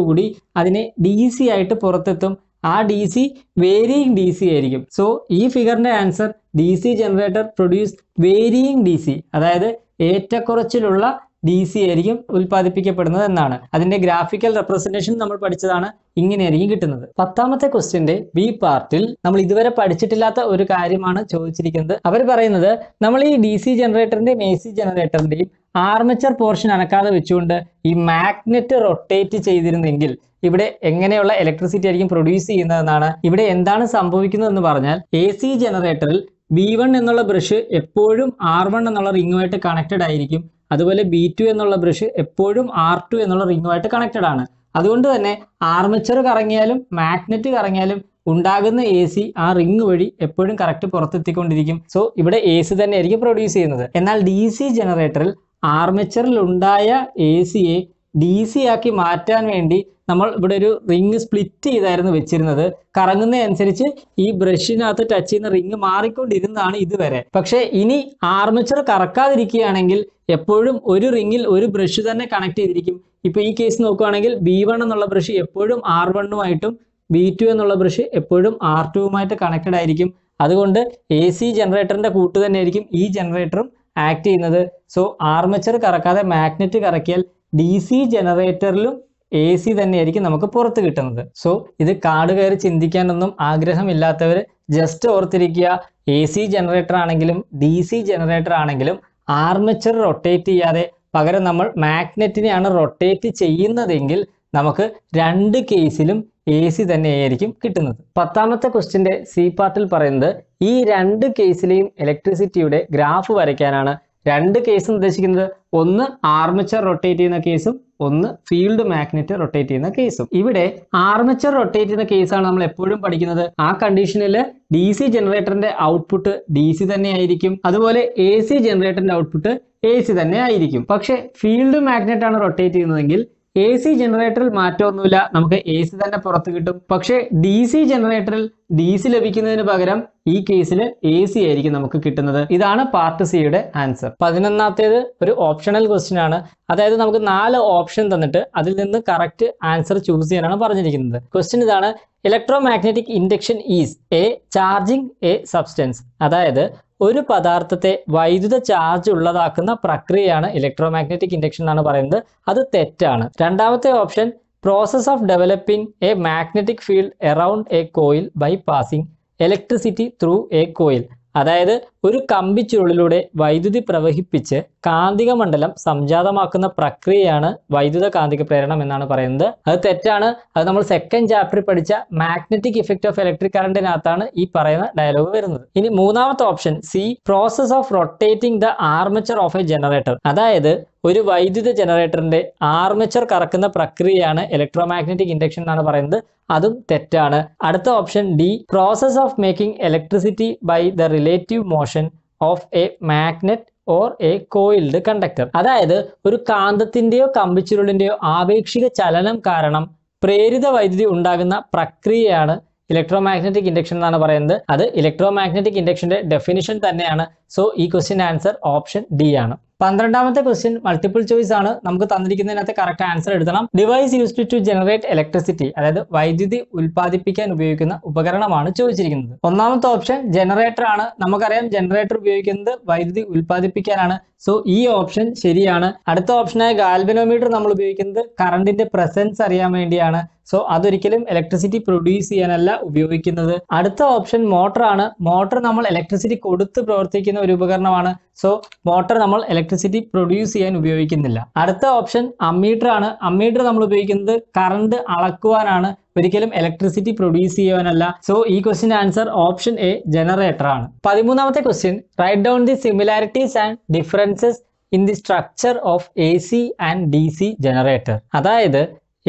കൂടി അതിനെ ഡി സി ആയിട്ട് പുറത്തെത്തും ആ D C varying D C ആയിരിക്കും സോ ഈ ഫിഗറിൻ്റെ answer D C generator produce varying D C അതായത് ഏറ്റക്കുറച്ചിലുള്ള ഡി സി ആയിരിക്കും ഉൽപ്പാദിപ്പിക്കപ്പെടുന്നത് എന്നാണ് അതിന്റെ ഗ്രാഫിക്കൽ റെപ്രസെന്റേഷൻ നമ്മൾ പഠിച്ചതാണ് ഇങ്ങനെയായിരിക്കും കിട്ടുന്നത് പത്താമത്തെ ക്വസ്റ്റ്യന്റെ ബി പാർട്ടിൽ നമ്മൾ ഇതുവരെ പഠിച്ചിട്ടില്ലാത്ത ഒരു കാര്യമാണ് ചോദിച്ചിരിക്കുന്നത് അവർ പറയുന്നത് നമ്മൾ ഈ ഡി സി ജനറേറ്ററിന്റെയും എ സി ജനറേറ്ററിന്റെയും ആർമച്ചർ പോർഷൻ അനക്കാതെ വെച്ചുകൊണ്ട് ഈ മാഗ്നറ്റ് റൊട്ടേറ്റ് ചെയ്തിരുന്നെങ്കിൽ ഇവിടെ എങ്ങനെയുള്ള ഇലക്ട്രിസിറ്റി ആയിരിക്കും പ്രൊഡ്യൂസ് ചെയ്യുന്നതെന്നാണ് ഇവിടെ എന്താണ് സംഭവിക്കുന്നത് എന്ന് പറഞ്ഞാൽ എ സി ജനറേറ്ററിൽ ബി വൺ എന്നുള്ള ബ്രഷ് എപ്പോഴും ആർ വൺ എന്നുള്ള റിങ്ങുമായിട്ട് കണക്റ്റഡ് ആയിരിക്കും അതുപോലെ ബി ടു എന്നുള്ള ബ്രഷ് എപ്പോഴും ആർ ടു എന്നുള്ള റിങ്ങുമായിട്ട് കണക്റ്റഡ് ആണ് അതുകൊണ്ട് തന്നെ ആർമിച്ചർ കറങ്ങിയാലും മാഗ്നറ്റ് കറങ്ങിയാലും ഉണ്ടാകുന്ന എ സി ആ റിങ് വഴി എപ്പോഴും കറക്റ്റ് പുറത്തെത്തിക്കൊണ്ടിരിക്കും സോ ഇവിടെ എ സി തന്നെ ആയിരിക്കും പ്രൊഡ്യൂസ് ചെയ്യുന്നത് എന്നാൽ ഡി സി ജനറേറ്ററിൽ ആർമിച്ചറിൽ ഉണ്ടായ എ സിയെ ഡി സി ആക്കി മാറ്റാൻ വേണ്ടി നമ്മൾ ഇവിടെ ഒരു റിങ് സ്പ്ലിറ്റ് ചെയ്തായിരുന്നു വെച്ചിരുന്നത് കറങ്ങുന്നതനുസരിച്ച് ഈ ബ്രഷിനകത്ത് ടച്ച് ചെയ്യുന്ന റിങ് മാറിക്കൊണ്ടിരുന്നതാണ് ഇതുവരെ പക്ഷേ ഇനി ആർമിച്ചർ കറക്കാതിരിക്കുകയാണെങ്കിൽ എപ്പോഴും ഒരു റിങ്ങിൽ ഒരു ബ്രഷ് തന്നെ കണക്ട് ചെയ്തിരിക്കും ഇപ്പൊ ഈ കേസ് നോക്കുകയാണെങ്കിൽ ബി വൺ എന്നുള്ള ബ്രഷ് എപ്പോഴും ആർ വണ്ണുമായിട്ടും ബി ടു എന്നുള്ള ബ്രഷ് എപ്പോഴും ആർ ടുവുമായിട്ട് കണക്റ്റഡ് ആയിരിക്കും അതുകൊണ്ട് എ സി ജനറേറ്ററിന്റെ കൂട്ട് തന്നെയായിരിക്കും ഈ ജനറേറ്ററും ആക്ട് ചെയ്യുന്നത് സോ ആർമച്ചർ കറക്കാതെ മാഗ്നറ്റ് കറക്കിയാൽ ഡി സി ജനറേറ്ററിലും എ സി തന്നെയായിരിക്കും നമുക്ക് പുറത്ത് കിട്ടുന്നത് സോ ഇത് കാട് കയറി ചിന്തിക്കാനൊന്നും ആഗ്രഹമില്ലാത്തവർ ജസ്റ്റ് ഓർത്തിരിക്കുക എ സി ജനറേറ്റർ ആണെങ്കിലും ഡി സി ജനറേറ്റർ ആണെങ്കിലും ആർമച്ചർ റൊട്ടേറ്റ് ചെയ്യാതെ പകരം നമ്മൾ മാഗ്നറ്റിനെയാണ് റൊട്ടേറ്റ് ചെയ്യുന്നതെങ്കിൽ നമുക്ക് രണ്ട് കേസിലും എ സി തന്നെയായിരിക്കും കിട്ടുന്നത് പത്താമത്തെ ക്വസ്റ്റിൻ്റെ സി പാർട്ടിൽ പറയുന്നത് ഈ രണ്ട് കേസിലെയും ഇലക്ട്രിസിറ്റിയുടെ ഗ്രാഫ് വരയ്ക്കാനാണ് രണ്ട് കേസ് ഉദ്ദേശിക്കുന്നത് ഒന്ന് ആർമിച്ചർ റൊട്ടേറ്റ് ചെയ്യുന്ന കേസും ഒന്ന് ഫീൽഡ് മാഗ്നറ്റ് റൊട്ടേറ്റ് ചെയ്യുന്ന കേസും ഇവിടെ ആർമിച്ചർ റൊട്ടേറ്റ് ചെയ്യുന്ന കേസാണ് നമ്മൾ എപ്പോഴും പഠിക്കുന്നത് ആ കണ്ടീഷനിൽ ഡി സി ജനറേറ്ററിന്റെ ഔട്ട്പുട്ട് ഡി സി തന്നെ ആയിരിക്കും അതുപോലെ എ സി ജനറേറ്ററിന്റെ ഔട്ട്പുട്ട് എ സി തന്നെ ആയിരിക്കും പക്ഷേ ഫീൽഡ് മാഗ്നറ്റ് ആണ് റൊട്ടേറ്റ് ചെയ്യുന്നതെങ്കിൽ എ സി ജനറേറ്ററിൽ മാറ്റമൊന്നുമില്ല നമുക്ക് എ സി തന്നെ പുറത്ത് കിട്ടും പക്ഷേ ഡി സി ജനറേറ്ററിൽ ഡി സി ലഭിക്കുന്നതിന് പകരം ഈ കേസിൽ എ സി ആയിരിക്കും നമുക്ക് കിട്ടുന്നത് ഇതാണ് പാർട്ട് സിയുടെ ആൻസർ പതിനൊന്നാമത്തേത് ഒരു ഓപ്ഷണൽ ക്വസ്റ്റ്യൻ ആണ് അതായത് നമുക്ക് നാല് ഓപ്ഷൻ തന്നിട്ട് അതിൽ നിന്ന് കറക്റ്റ് ആൻസർ ചൂസ് ചെയ്യാനാണ് പറഞ്ഞിരിക്കുന്നത് ക്വസ്റ്റ്യൻ ഇതാണ് electromagnetic induction is a charging a substance അതായത് ഒരു പദാർത്ഥത്തെ വൈദ്യുത ചാർജ് ഉള്ളതാക്കുന്ന പ്രക്രിയയാണ് മാഗ്നറ്റിക് ഇൻഡക്ഷൻ എന്നാണ് പറയുന്നത് അത് തെറ്റാണ് രണ്ടാമത്തെ option process of developing a magnetic field around a coil by passing electricity through a coil അതായത് ഒരു കമ്പി ചുരുളിലൂടെ വൈദ്യുതി പ്രവഹിപ്പിച്ച് കാന്തിക മണ്ഡലം സംജാതമാക്കുന്ന പ്രക്രിയയാണ് വൈദ്യുത കാന്തിക പ്രേരണം എന്നാണ് പറയുന്നത് അത് തെറ്റാണ് അത് നമ്മൾ സെക്കൻഡ് ചാപ്റ്ററിൽ പഠിച്ച മാഗ്നറ്റിക് ഇഫക്റ്റ് ഓഫ് ഇലക്ട്രിക് കറണ്ടിനകത്താണ് ഈ പറയുന്ന ഡയലോഗ് വരുന്നത് ഇനി മൂന്നാമത്തെ option C process of rotating the armature of a generator അതായത് ഒരു വൈദ്യുത ജനറേറ്ററിന്റെ ആർമച്ചർ കറക്കുന്ന പ്രക്രിയയാണ് മാഗ്നറ്റിക് ഇൻഡക്ഷൻ എന്നാണ് പറയുന്നത് അതും തെറ്റാണ് അടുത്ത option D process of making electricity by the relative motion motion of a magnet or a coiled conductor അതായത് ഒരു കാന്തത്തിന്റെയോ കമ്പിച്ചുരുളിന്റെയോ ആപേക്ഷിക ചലനം കാരണം പ്രേരിത വൈദ്യുതി ഉണ്ടാകുന്ന പ്രക്രിയയാണ് മാഗ്നറ്റിക് ഇൻഡക്ഷൻ എന്നാണ് പറയുന്നത് അത് മാഗ്നറ്റിക് ഇൻഡക്ഷന്റെ ഡെഫിനിഷൻ തന്നെയാണ് സോ ഈ ക്വസ്റ്റ്യൻ ആൻസർ ഓപ്ഷൻ ഡി ആണ് പന്ത്രണ്ടാമത്തെ ക്വസ്റ്റ്യൻ മൾട്ടിപ്പിൾ ചോയ്സ് ആണ് നമുക്ക് തന്നിരിക്കുന്നതിനകത്ത് കറക്റ്റ് ആൻസർ എഴുതണം device used to generate electricity അതായത് വൈദ്യുതി ഉൽപ്പാദിപ്പിക്കാൻ ഉപയോഗിക്കുന്ന ഉപകരണമാണ് ചോദിച്ചിരിക്കുന്നത് ഒന്നാമത്തെ ഓപ്ഷൻ ജനറേറ്റർ ആണ് നമുക്കറിയാം ജനറേറ്റർ ഉപയോഗിക്കുന്നത് വൈദ്യുതി ഉൽപ്പാദിപ്പിക്കാനാണ് സോ ഈ ഓപ്ഷൻ ശരിയാണ് അടുത്ത ഓപ്ഷനായ ഗാൽബനോമീറ്റർ നമ്മൾ ഉപയോഗിക്കുന്നത് കറണ്ടിന്റെ പ്രസൻസ് അറിയാൻ വേണ്ടിയാണ് സോ അതൊരിക്കലും ഇലക്ട്രിസിറ്റി പ്രൊഡ്യൂസ് ചെയ്യാനല്ല ഉപയോഗിക്കുന്നത് അടുത്ത ഓപ്ഷൻ മോട്ടർ ആണ് മോട്ടർ നമ്മൾ ഇലക്ട്രിസിറ്റി കൊടുത്ത് പ്രവർത്തിക്കുന്ന ഒരു ഉപകരണമാണ് സോ മോട്ടർ നമ്മൾ ഇലക്ട്രിസിറ്റി പ്രൊഡ്യൂസ് ചെയ്യാൻ ഉപയോഗിക്കുന്നില്ല അടുത്ത ഓപ്ഷൻ അമ്മീറ്റർ ആണ് അമ്മീറ്റർ നമ്മൾ ഉപയോഗിക്കുന്നത് കറണ്ട് അളക്കുവാനാണ് ഒരിക്കലും ഇലക്ട്രിസിറ്റി പ്രൊഡ്യൂസ് ചെയ്യുവാനല്ല സോ ഈ question answer option A generator ആണ് പതിമൂന്നാമത്തെ question write down the similarities and differences in the structure of A C and D C generator അതായത്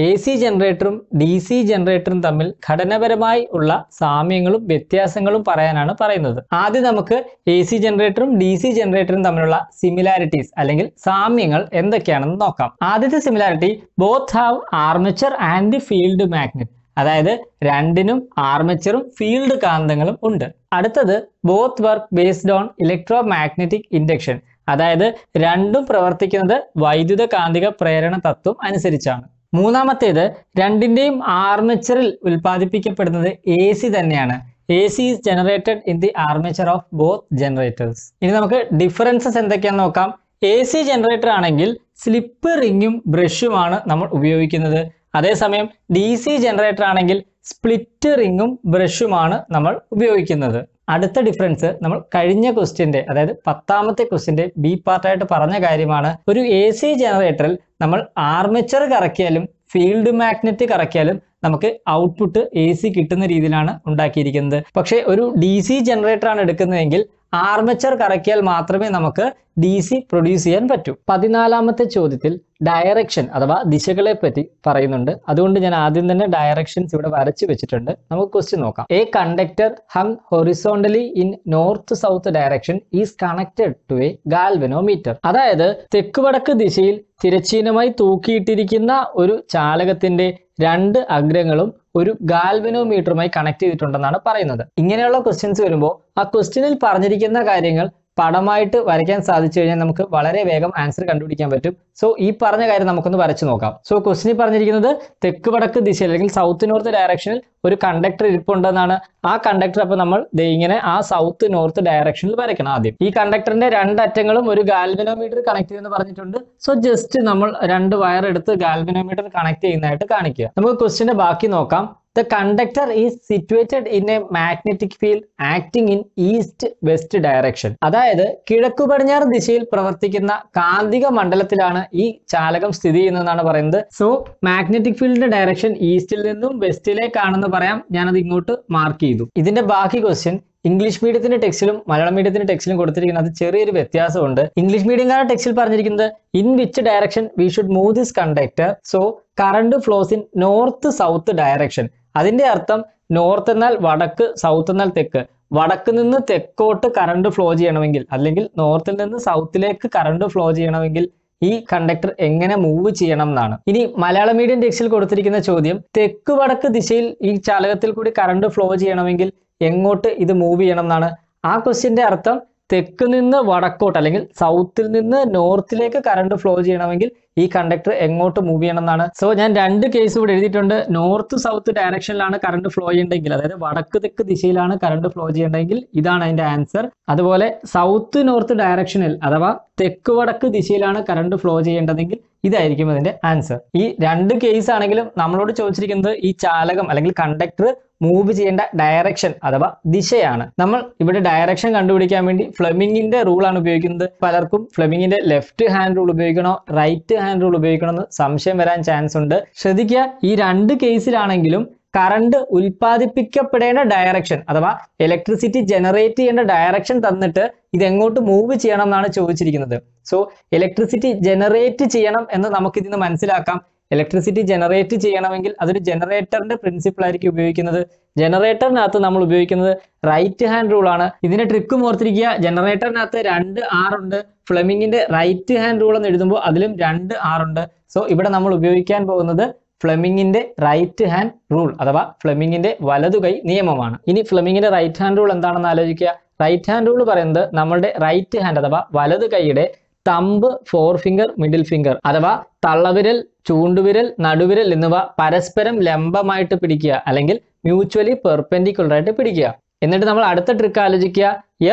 എ സി ജനറേറ്ററും ഡി സി ജനറേറ്ററും തമ്മിൽ ഘടനപരമായി ഉള്ള സാമ്യങ്ങളും വ്യത്യാസങ്ങളും പറയാനാണ് പറയുന്നത് ആദ്യം നമുക്ക് എ സി ജനറേറ്ററും ഡി സി ജനറേറ്ററും തമ്മിലുള്ള സിമിലാരിറ്റീസ് അല്ലെങ്കിൽ സാമ്യങ്ങൾ എന്തൊക്കെയാണെന്ന് നോക്കാം ആദ്യത്തെ similarity both have armature and field magnet അതായത് രണ്ടിനും ആർമച്ചറും ഫീൽഡ് കാന്തങ്ങളും ഉണ്ട് അടുത്തത് both work based on electromagnetic induction അതായത് രണ്ടും പ്രവർത്തിക്കുന്നത് വൈദ്യുത കാന്തിക പ്രേരണ തത്വം അനുസരിച്ചാണ് മൂന്നാമത്തേത് രണ്ടിൻ്റെയും ആർമേച്ചറിൽ ഉൽപ്പാദിപ്പിക്കപ്പെടുന്നത് എ സി തന്നെയാണ് A C is generated in the armature of both generators ഇനി നമുക്ക് ഡിഫറൻസസ് എന്തൊക്കെയാണെന്ന് നോക്കാം എ സി ജനറേറ്റർ ആണെങ്കിൽ സ്ലിപ്പ് റിങ്ങും ബ്രഷുമാണ് നമ്മൾ ഉപയോഗിക്കുന്നത് അതേസമയം ഡി സി ജനറേറ്റർ ആണെങ്കിൽ സ്പ്ലിറ്റ് റിങ്ങും ബ്രഷുമാണ് നമ്മൾ ഉപയോഗിക്കുന്നത് അടുത്ത ഡിഫറൻസ് നമ്മൾ കഴിഞ്ഞ ക്വസ്റ്റ്യൻ്റെ അതായത് പത്താമത്തെ ക്വസ്റ്റ്യൻ്റെ ബി പാർട്ടായിട്ട് പറഞ്ഞ കാര്യമാണ് ഒരു എ സി ജനറേറ്ററിൽ നമ്മൾ ആർമേച്ചർ കറക്കിയാലും ഫീൽഡ് മാഗ്നറ്റ് കറക്കിയാലും നമുക്ക് ഔട്ട്പുട്ട് എ സി കിട്ടുന്ന രീതിയിലാണ് ഉണ്ടാക്കിയിരിക്കുന്നത് പക്ഷേ ഒരു ഡി സി ജനറേറ്ററാണ് എടുക്കുന്നതെങ്കിൽ ആർമച്ചർ കറക്കിയാൽ മാത്രമേ നമുക്ക് ഡി സി പ്രൊഡ്യൂസ് ചെയ്യാൻ പറ്റൂ പതിനാലാമത്തെ ചോദ്യത്തിൽ ഡയറക്ഷൻ അഥവാ ദിശകളെ പറ്റി പറയുന്നുണ്ട് അതുകൊണ്ട് ഞാൻ ആദ്യം തന്നെ ഡയറക്ഷൻസ് ഇവിടെ വരച്ചു വെച്ചിട്ടുണ്ട് നമുക്ക് ക്വസ്റ്റ്യൻ നോക്കാം a conductor hung horizontally in north south direction is connected to a galvanometer അതായത് തെക്ക് വടക്ക് ദിശയിൽ തിരച്ചീനമായി തൂക്കിയിട്ടിരിക്കുന്ന ഒരു ചാലകത്തിന്റെ രണ്ട് അഗ്രങ്ങളും ഒരു ഗാൽവനോമീറ്ററുമായി കണക്ട് ചെയ്തിട്ടുണ്ടെന്നാണ് പറയുന്നത് ഇങ്ങനെയുള്ള ക്വസ്റ്റ്യൻസ് വരുമ്പോൾ ആ ക്വസ്റ്റ്യനിൽ പറഞ്ഞിരിക്കുന്ന കാര്യങ്ങൾ പടമായിട്ട് വരയ്ക്കാൻ സാധിച്ചു കഴിഞ്ഞാൽ നമുക്ക് വളരെ വേഗം ആൻസർ കണ്ടുപിടിക്കാൻ പറ്റും സോ ഈ പറഞ്ഞ കാര്യം നമുക്കൊന്ന് വരച്ചു നോക്കാം സോ ക്വസ്റ്റിനിൽ പറഞ്ഞിരിക്കുന്നത് തെക്ക് വടക്ക് ദിശ അല്ലെങ്കിൽ സൗത്ത് നോർത്ത് ഡയറക്ഷനിൽ ഒരു കണ്ടക്ടർ ഇരിപ്പുണ്ടെന്നാണ് ആ കണ്ടക്ടർ അപ്പോൾ നമ്മൾ ഇങ്ങനെ ആ സൗത്ത് നോർത്ത് ഡയറക്ഷനിൽ വരയ്ക്കണം ആദ്യം ഈ കണ്ടക്ടറിന്റെ രണ്ടറ്റങ്ങളും ഒരു ഗാൽവിനോമീറ്റർ കണക്ട് ചെയ്യുമെന്ന് പറഞ്ഞിട്ടുണ്ട് സോ ജസ്റ്റ് നമ്മൾ രണ്ട് വയർ എടുത്ത് ഗാൽവിനോമീറ്റർ കണക്ട് ചെയ്യുന്നതായിട്ട് കാണിക്കുക നമുക്ക് ക്വസ്റ്റിന്റെ ബാക്കി നോക്കാം the conductor is situated in a magnetic field acting in east west direction അതായത് കിഴക്കു പടിഞ്ഞാറ് ദിശയിൽ പ്രവർത്തിക്കുന്ന കാന്തിക മണ്ഡലത്തിലാണ് ഈ ചാലകം സ്ഥിതി ചെയ്യുന്നതെന്നാണ് പറയുന്നത് സോ മാഗ്നറ്റിക് ഫീൽഡിന്റെ ഡയറക്ഷൻ ഈസ്റ്റിൽ നിന്നും വെസ്റ്റിലേക്കാണെന്ന് പറയാം ഞാനത് ഇങ്ങോട്ട് മാർക്ക് ചെയ്തു ഇതിന്റെ ബാക്കി ക്വസ്റ്റ്യൻ ഇംഗ്ലീഷ് മീഡിയത്തിന്റെ ടെക്സ്റ്റിലും മലയാളം മീഡിയത്തിന്റെ ടെക്സ്റ്റിലും കൊടുത്തിരിക്കുന്നത് ചെറിയൊരു വ്യത്യാസമുണ്ട് ഇംഗ്ലീഷ് മീഡിയംകാരുടെ ടെക്സ്റ്റിൽ പറഞ്ഞിരിക്കുന്നത് in which direction we should move this conductor so current flows in north south direction അതിന്റെ അർത്ഥം നോർത്ത് എന്നാൽ വടക്ക് സൗത്ത് എന്നാൽ തെക്ക് വടക്ക് നിന്ന് തെക്കോട്ട് കറണ്ട് ഫ്ലോ ചെയ്യണമെങ്കിൽ അല്ലെങ്കിൽ നോർത്തിൽ നിന്ന് സൗത്തിലേക്ക് കറണ്ട് ഫ്ലോ ചെയ്യണമെങ്കിൽ ഈ കണ്ടക്ടർ എങ്ങനെ മൂവ് ചെയ്യണം എന്നാണ് ഇനി മലയാള മീഡിയം ടെക്സ്റ്റിൽ കൊടുത്തിരിക്കുന്ന ചോദ്യം തെക്ക് വടക്ക് ദിശയിൽ ഈ ചാലകത്തിൽ കൂടി കറണ്ട് ഫ്ലോ ചെയ്യണമെങ്കിൽ എങ്ങോട്ട് ഇത് മൂവ് ചെയ്യണം എന്നാണ് ആ ക്വസ്റ്റ്യൻ്റെ അർത്ഥം തെക്ക് നിന്ന് വടക്കോട്ട് അല്ലെങ്കിൽ സൗത്തിൽ നിന്ന് നോർത്തിലേക്ക് കറണ്ട് ഫ്ലോ ചെയ്യണമെങ്കിൽ ഈ കണ്ടക്ടർ എങ്ങോട്ട് മൂവ് ചെയ്യണം എന്നാണ് സോ ഞാൻ രണ്ട് കേസ് ഇവിടെ എഴുതിയിട്ടുണ്ട് നോർത്ത് സൗത്ത് ഡയറക്ഷനിലാണ് കറണ്ട് ഫ്ലോ ചെയ്യേണ്ടെങ്കിൽ അതായത് വടക്ക് തെക്ക് ദിശയിലാണ് കറണ്ട് ഫ്ലോ ചെയ്യേണ്ടെങ്കിൽ ഇതാണ് അതിന്റെ ആൻസർ അതുപോലെ സൗത്ത് നോർത്ത് ഡയറക്ഷനിൽ അഥവാ തെക്ക് വടക്ക് ദിശയിലാണ് കറണ്ട് ഫ്ലോ ചെയ്യേണ്ടതെങ്കിൽ ഇതായിരിക്കും അതിന്റെ ആൻസർ ഈ രണ്ട് കേസ് ആണെങ്കിലും നമ്മളോട് ചോദിച്ചിരിക്കുന്നത് ഈ ചാലകം അല്ലെങ്കിൽ കണ്ടക്ടർ മൂവ് ചെയ്യേണ്ട ഡയറക്ഷൻ അഥവാ ദിശയാണ് നമ്മൾ ഇവിടെ ഡയറക്ഷൻ കണ്ടുപിടിക്കാൻ വേണ്ടി ഫ്ലമിങ്ങിന്റെ ആണ് ഉപയോഗിക്കുന്നത് പലർക്കും ഫ്ലമിങ്ങിന്റെ ലെഫ്റ്റ് ഹാൻഡ് റൂൾ ഉപയോഗിക്കണോ റൈറ്റ് ഹാൻഡ് റൂൾ എന്ന് സംശയം വരാൻ ചാൻസ് ഉണ്ട് ശ്രദ്ധിക്കുക ഈ രണ്ട് കേസിലാണെങ്കിലും കറണ്ട് ഉൽപ്പാദിപ്പിക്കപ്പെടേണ്ട ഡയറക്ഷൻ അഥവാ ഇലക്ട്രിസിറ്റി ജനറേറ്റ് ചെയ്യേണ്ട ഡയറക്ഷൻ തന്നിട്ട് ഇതെങ്ങോട്ട് മൂവ് ചെയ്യണം എന്നാണ് ചോദിച്ചിരിക്കുന്നത് സോ ഇലക്ട്രിസിറ്റി ജനറേറ്റ് ചെയ്യണം എന്ന് നമുക്കിതിന്ന് മനസ്സിലാക്കാം ഇലക്ട്രിസിറ്റി ജനറേറ്റ് ചെയ്യണമെങ്കിൽ അതൊരു ജനറേറ്ററിന്റെ പ്രിൻസിപ്പിൾ ആയിരിക്കും ഉപയോഗിക്കുന്നത് ജനറേറ്ററിനകത്ത് നമ്മൾ ഉപയോഗിക്കുന്നത് റൈറ്റ് ഹാൻഡ് റൂൾ ആണ് ഇതിന്റെ ട്രിക്ക് ഓർത്തിരിക്കുക ജനറേറ്ററിനകത്ത് രണ്ട് ആർ ഉണ്ട് ഫ്ലെമിങ്ങിന്റെ റൈറ്റ് ഹാൻഡ് റൂൾ എന്ന് എഴുതുമ്പോൾ അതിലും രണ്ട് ആർ ഉണ്ട് സോ ഇവിടെ നമ്മൾ ഉപയോഗിക്കാൻ പോകുന്നത് ഫ്ലെമിങ്ങിന്റെ റൈറ്റ് ഹാൻഡ് റൂൾ അഥവാ ഫ്ലെമിങ്ങിന്റെ വലതുകൈ നിയമമാണ് ഇനി ഫ്ലെമിങ്ങിന്റെ റൈറ്റ് ഹാൻഡ് റൂൾ എന്താണെന്ന് ആലോചിക്കുക റൈറ്റ് ഹാൻഡ് റൂൾ പറയുന്നത് നമ്മളുടെ റൈറ്റ് ഹാൻഡ് അഥവാ വലതു കൈയുടെ thumb forefinger middle finger അഥവാ തള്ളവിരൽ ചൂണ്ടുവിരൽ നടുവിരൽ എന്നിവ പരസ്പരം ലംബമായിട്ട് പിടിക്കുക അല്ലെങ്കിൽ മ്യൂച്വലി പെർപെൻഡിക്കുലർ ആയിട്ട് പിടിക്കുക എന്നിട്ട് നമ്മൾ അടുത്ത ട്രിക്ക് ആലോചിക്കുക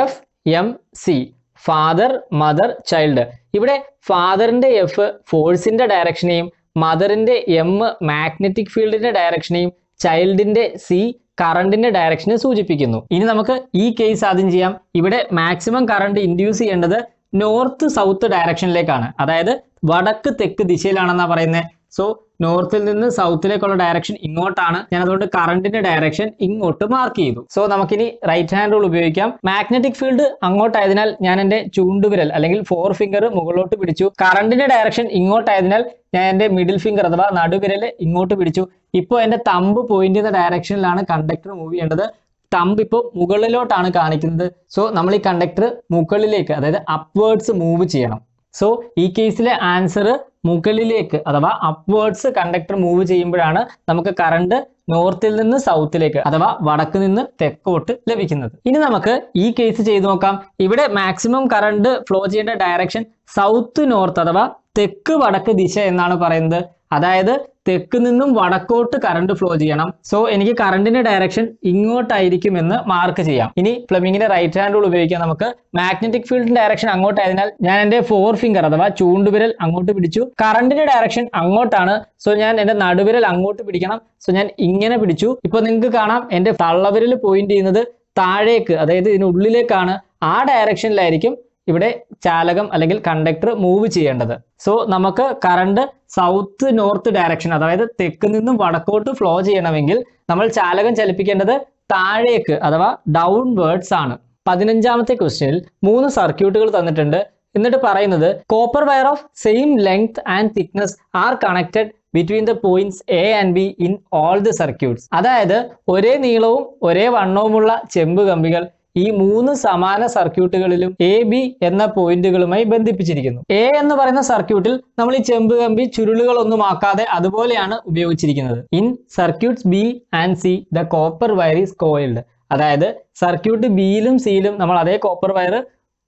F M C father mother child ഇവിടെ ഫാദറിന്റെ എഫ് ഫോഴ്സിന്റെ ഡയറക്ഷനെയും മദറിന്റെ എം മാഗ്നറ്റിക് ഫീൽഡിന്റെ ഡയറക്ഷനെയും ചൈൽഡിന്റെ സി കറണ്ടിന്റെ ഡയറക്ഷനെ സൂചിപ്പിക്കുന്നു ഇനി നമുക്ക് ഈ കേസ് ആദ്യം ചെയ്യാം ഇവിടെ മാക്സിമം കറണ്ട് ഇൻഡ്യൂസ് ചെയ്യേണ്ടത് നോർത്ത് സൗത്ത് ഡയറക്ഷനിലേക്കാണ് അതായത് വടക്ക് തെക്ക് ദിശയിലാണെന്നാ പറയുന്നത് സോ നോർത്തിൽ നിന്ന് സൗത്തിലേക്കുള്ള ഡയറക്ഷൻ ഇങ്ങോട്ടാണ് ഞാൻ അതുകൊണ്ട് കറണ്ടിന്റെ ഡയറക്ഷൻ ഇങ്ങോട്ട് മാർക്ക് ചെയ്തു സോ നമുക്കിനി റൈറ്റ് ഹാൻഡ് റൂൾ ഉപയോഗിക്കാം മാഗ്നറ്റിക് ഫീൽഡ് അങ്ങോട്ടായതിനാൽ ഞാൻ എന്റെ ചൂണ്ടുവിരൽ അല്ലെങ്കിൽ ഫോർ ഫിംഗർ മുകളിലോട്ട് പിടിച്ചു കറണ്ടിന്റെ ഡയറക്ഷൻ ഇങ്ങോട്ടായതിനാൽ ഞാൻ എന്റെ മിഡിൽ ഫിംഗർ അഥവാ നടുവിരൽ ഇങ്ങോട്ട് പിടിച്ചു ഇപ്പോൾ എന്റെ തമ്പ് പോയിന്റ് ചെയ്യുന്ന ഡയറക്ഷനിലാണ് കണ്ടക്ടർ മൂവ് ചെയ്യേണ്ടത് തമ്പ് ഇപ്പോൾ മുകളിലോട്ടാണ് കാണിക്കുന്നത് സോ നമ്മൾ ഈ കണ്ടക്ടർ മുകളിലേക്ക് അതായത് അപ്വേർഡ്സ് മൂവ് ചെയ്യണം സോ ഈ കേസിലെ ആൻസർ മുകളിലേക്ക് അഥവാ അപ്വേർഡ്സ് കണ്ടക്ടർ മൂവ് ചെയ്യുമ്പോഴാണ് നമുക്ക് കറണ്ട് നോർത്തിൽ നിന്ന് സൗത്തിലേക്ക് അഥവാ വടക്ക് നിന്ന് തെക്കോട്ട് ലഭിക്കുന്നത് ഇനി നമുക്ക് ഈ കേസ് ചെയ്തു നോക്കാം ഇവിടെ മാക്സിമം കറണ്ട് ഫ്ലോ ചെയ്യേണ്ട ഡയറക്ഷൻ സൗത്ത് നോർത്ത് അഥവാ തെക്ക് വടക്ക് ദിശ എന്നാണ് പറയുന്നത് അതായത് തെക്ക് നിന്നും വടക്കോട്ട് കറണ്ട് ഫ്ലോ ചെയ്യണം സോ എനിക്ക് കറണ്ടിന്റെ ഡയറക്ഷൻ ഇങ്ങോട്ടായിരിക്കും എന്ന് മാർക്ക് ചെയ്യാം ഇനി ഫ്ലമിങ്ങിന്റെ റൈറ്റ് ഹാൻഡ് റൂൾ ഉപയോഗിക്കാം നമുക്ക് മാഗ്നറ്റിക് ഫീൽഡിന്റെ ഡയറക്ഷൻ അങ്ങോട്ടായതിനാൽ ഞാൻ എന്റെ ഫോർ ഫിംഗർ അഥവാ ചൂണ്ടുവിരൽ അങ്ങോട്ട് പിടിച്ചു കറണ്ടിന്റെ ഡയറക്ഷൻ അങ്ങോട്ടാണ് സോ ഞാൻ എന്റെ നടുവിരൽ അങ്ങോട്ട് പിടിക്കണം സോ ഞാൻ ഇങ്ങനെ പിടിച്ചു ഇപ്പൊ നിങ്ങൾക്ക് കാണാം എന്റെ തള്ളവിരൽ പോയിന്റ് ചെയ്യുന്നത് താഴേക്ക് അതായത് ഇതിനുള്ളിലേക്കാണ് ആ ഡയറക്ഷനിലായിരിക്കും ഇവിടെ ചാലകം അല്ലെങ്കിൽ കണ്ടക്ടർ മൂവ് ചെയ്യേണ്ടത് സോ നമുക്ക് കറണ്ട് സൗത്ത് നോർത്ത് ഡയറക്ഷൻ അതായത് തെക്ക് നിന്നും വടക്കോട്ട് ഫ്ലോ ചെയ്യണമെങ്കിൽ നമ്മൾ ചാലകം ചലിപ്പിക്കേണ്ടത് താഴേക്ക് അഥവാ ഡൗൺവേർഡ്സ് ആണ് പതിനഞ്ചാമത്തെ ക്വസ്റ്റ്യനിൽ മൂന്ന് സർക്യൂട്ടുകൾ തന്നിട്ടുണ്ട് എന്നിട്ട് പറയുന്നത് copper wire of same length and thickness are connected between the points A and B in all the circuits അതായത് ഒരേ നീളവും ഒരേ വണ്ണവുമുള്ള ചെമ്പ് കമ്പികൾ ഈ മൂന്ന് സമാന സർക്യൂട്ടുകളിലും എ ബി എന്ന പോയിന്റുകളുമായി ബന്ധിപ്പിച്ചിരിക്കുന്നു എ എന്ന് പറയുന്ന സർക്യൂട്ടിൽ നമ്മൾ ഈ ചെമ്പ് കമ്പി ചുരുളുകളൊന്നും ആക്കാതെ അതുപോലെയാണ് ഉപയോഗിച്ചിരിക്കുന്നത് in circuits B and C the copper wire is coiled അതായത് സർക്യൂട്ട് ബിയിലും സിയിലും നമ്മൾ അതേ കോപ്പർ വയർ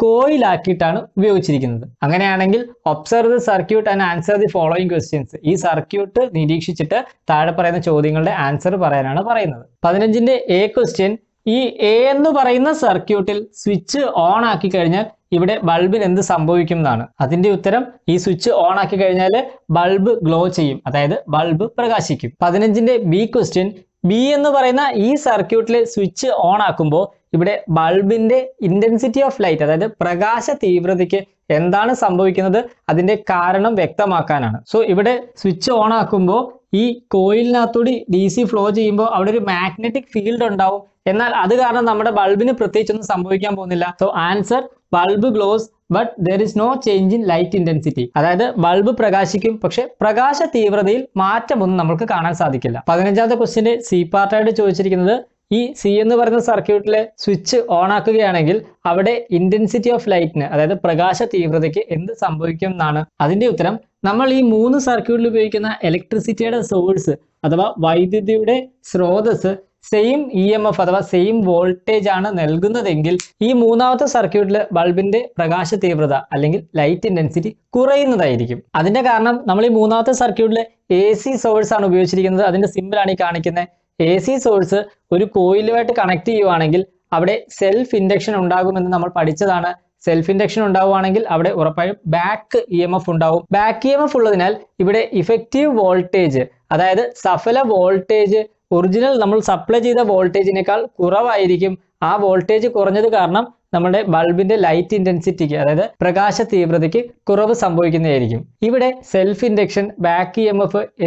കോയിലാക്കിയിട്ടാണ് ഉപയോഗിച്ചിരിക്കുന്നത് അങ്ങനെയാണെങ്കിൽ observe the circuit and answer the following questions ഈ സർക്യൂട്ട് നിരീക്ഷിച്ചിട്ട് താഴെ പറയുന്ന ചോദ്യങ്ങളുടെ ആൻസർ പറയാനാണ് പറയുന്നത് പതിനഞ്ചിന്റെ എ ക്വസ്റ്റ്യൻ ഈ എ എന്ന് പറയുന്ന സർക്യൂട്ടിൽ സ്വിച്ച് ഓൺ ആക്കി കഴിഞ്ഞാൽ ഇവിടെ ബൾബിന് എന്ത് സംഭവിക്കും എന്നാണ് അതിന്റെ ഉത്തരം ഈ സ്വിച്ച് ഓൺ ആക്കി കഴിഞ്ഞാൽ ബൾബ് ഗ്ലോ ചെയ്യും അതായത് ബൾബ് പ്രകാശിക്കും പതിനഞ്ചിന്റെ ബി ക്വസ്റ്റ്യൻ ബി എന്ന് പറയുന്ന ഈ സർക്യൂട്ടിൽ സ്വിച്ച് ഓൺ ആക്കുമ്പോൾ ഇവിടെ ബൾബിന്റെ ഇന്റൻസിറ്റി ഓഫ് ലൈറ്റ് അതായത് പ്രകാശ തീവ്രതയ്ക്ക് എന്താണ് സംഭവിക്കുന്നത് അതിന്റെ കാരണം വ്യക്തമാക്കാനാണ് സോ ഇവിടെ സ്വിച്ച് ഓൺ ആക്കുമ്പോൾ ഈ കോയിലിനകത്തൂടി ഡി സി ഫ്ലോ ചെയ്യുമ്പോൾ അവിടെ ഒരു മാഗ്നറ്റിക് ഫീൽഡ് ഉണ്ടാവും എന്നാൽ അത് കാരണം നമ്മുടെ ബൾബിന് പ്രത്യേകിച്ചൊന്നും സംഭവിക്കാൻ പോകുന്നില്ല so answer bulb glows but there is no change in light intensity അതായത് ബൾബ് പ്രകാശിക്കും പക്ഷെ പ്രകാശ തീവ്രതയിൽ മാറ്റമൊന്നും നമുക്ക് കാണാൻ സാധിക്കില്ല പതിനഞ്ചാമത്തെ ക്വസ്റ്റിന്റെ സി പാർട്ടായിട്ട് ചോദിച്ചിരിക്കുന്നത് ഈ സി എന്ന് പറയുന്ന സർക്യൂട്ടിലെ സ്വിച്ച് ഓൺ ആക്കുകയാണെങ്കിൽ അവിടെ ഇന്റൻസിറ്റി ഓഫ് ലൈറ്റിന് അതായത് പ്രകാശ തീവ്രതയ്ക്ക് എന്ത് സംഭവിക്കും എന്നാണ് അതിന്റെ ഉത്തരം നമ്മൾ ഈ മൂന്ന് സർക്യൂട്ടിൽ ഉപയോഗിക്കുന്ന ഇലക്ട്രിസിറ്റിയുടെ സോഴ്സ് അഥവാ വൈദ്യുതിയുടെ സ്രോതസ് same E M F e അഥവാ സെയിം വോൾട്ടേജ് ആണ് നൽകുന്നതെങ്കിൽ ഈ മൂന്നാമത്തെ സർക്യൂട്ടിൽ ബൾബിന്റെ പ്രകാശ തീവ്രത അല്ലെങ്കിൽ ലൈറ്റ് ഇൻറ്റൻസിറ്റി കുറയുന്നതായിരിക്കും അതിന്റെ കാരണം നമ്മൾ ഈ മൂന്നാമത്തെ സർക്യൂട്ടിൽ എ സി സോഴ്സ് ആണ് ഉപയോഗിച്ചിരിക്കുന്നത് അതിന്റെ സിമ്പിളാണ് ഈ കാണിക്കുന്നത് എ സി സോഴ്സ് ഒരു കോയിലുമായിട്ട് കണക്ട് ചെയ്യുവാണെങ്കിൽ അവിടെ സെൽഫ് ഇൻഡക്ഷൻ ഉണ്ടാകുമെന്ന് നമ്മൾ പഠിച്ചതാണ് സെൽഫ് ഇൻഡക്ഷൻ ഉണ്ടാവുകയാണെങ്കിൽ അവിടെ ഉറപ്പായും ബാക്ക് ഇ എം എഫ് ഉണ്ടാവും ബാക്ക് ഇ എം എഫ് ഉള്ളതിനാൽ ഇവിടെ ഇഫക്റ്റീവ് വോൾട്ടേജ് അതായത് സഫല വോൾട്ടേജ് ഒറിജിനൽ നമ്മൾ സപ്ലൈ ചെയ്ത വോൾട്ടേജിനേക്കാൾ കുറവായിരിക്കും ആ വോൾട്ടേജ് കുറഞ്ഞത് കാരണം നമ്മുടെ ബൾബിന്റെ ലൈറ്റ് ഇൻറ്റൻസിറ്റിക്ക് അതായത് പ്രകാശ തീവ്രതയ്ക്ക് കുറവ് സംഭവിക്കുന്നതായിരിക്കും ഇവിടെ സെൽഫ് ഇൻഡക്ഷൻ ബാക്ക് ഇ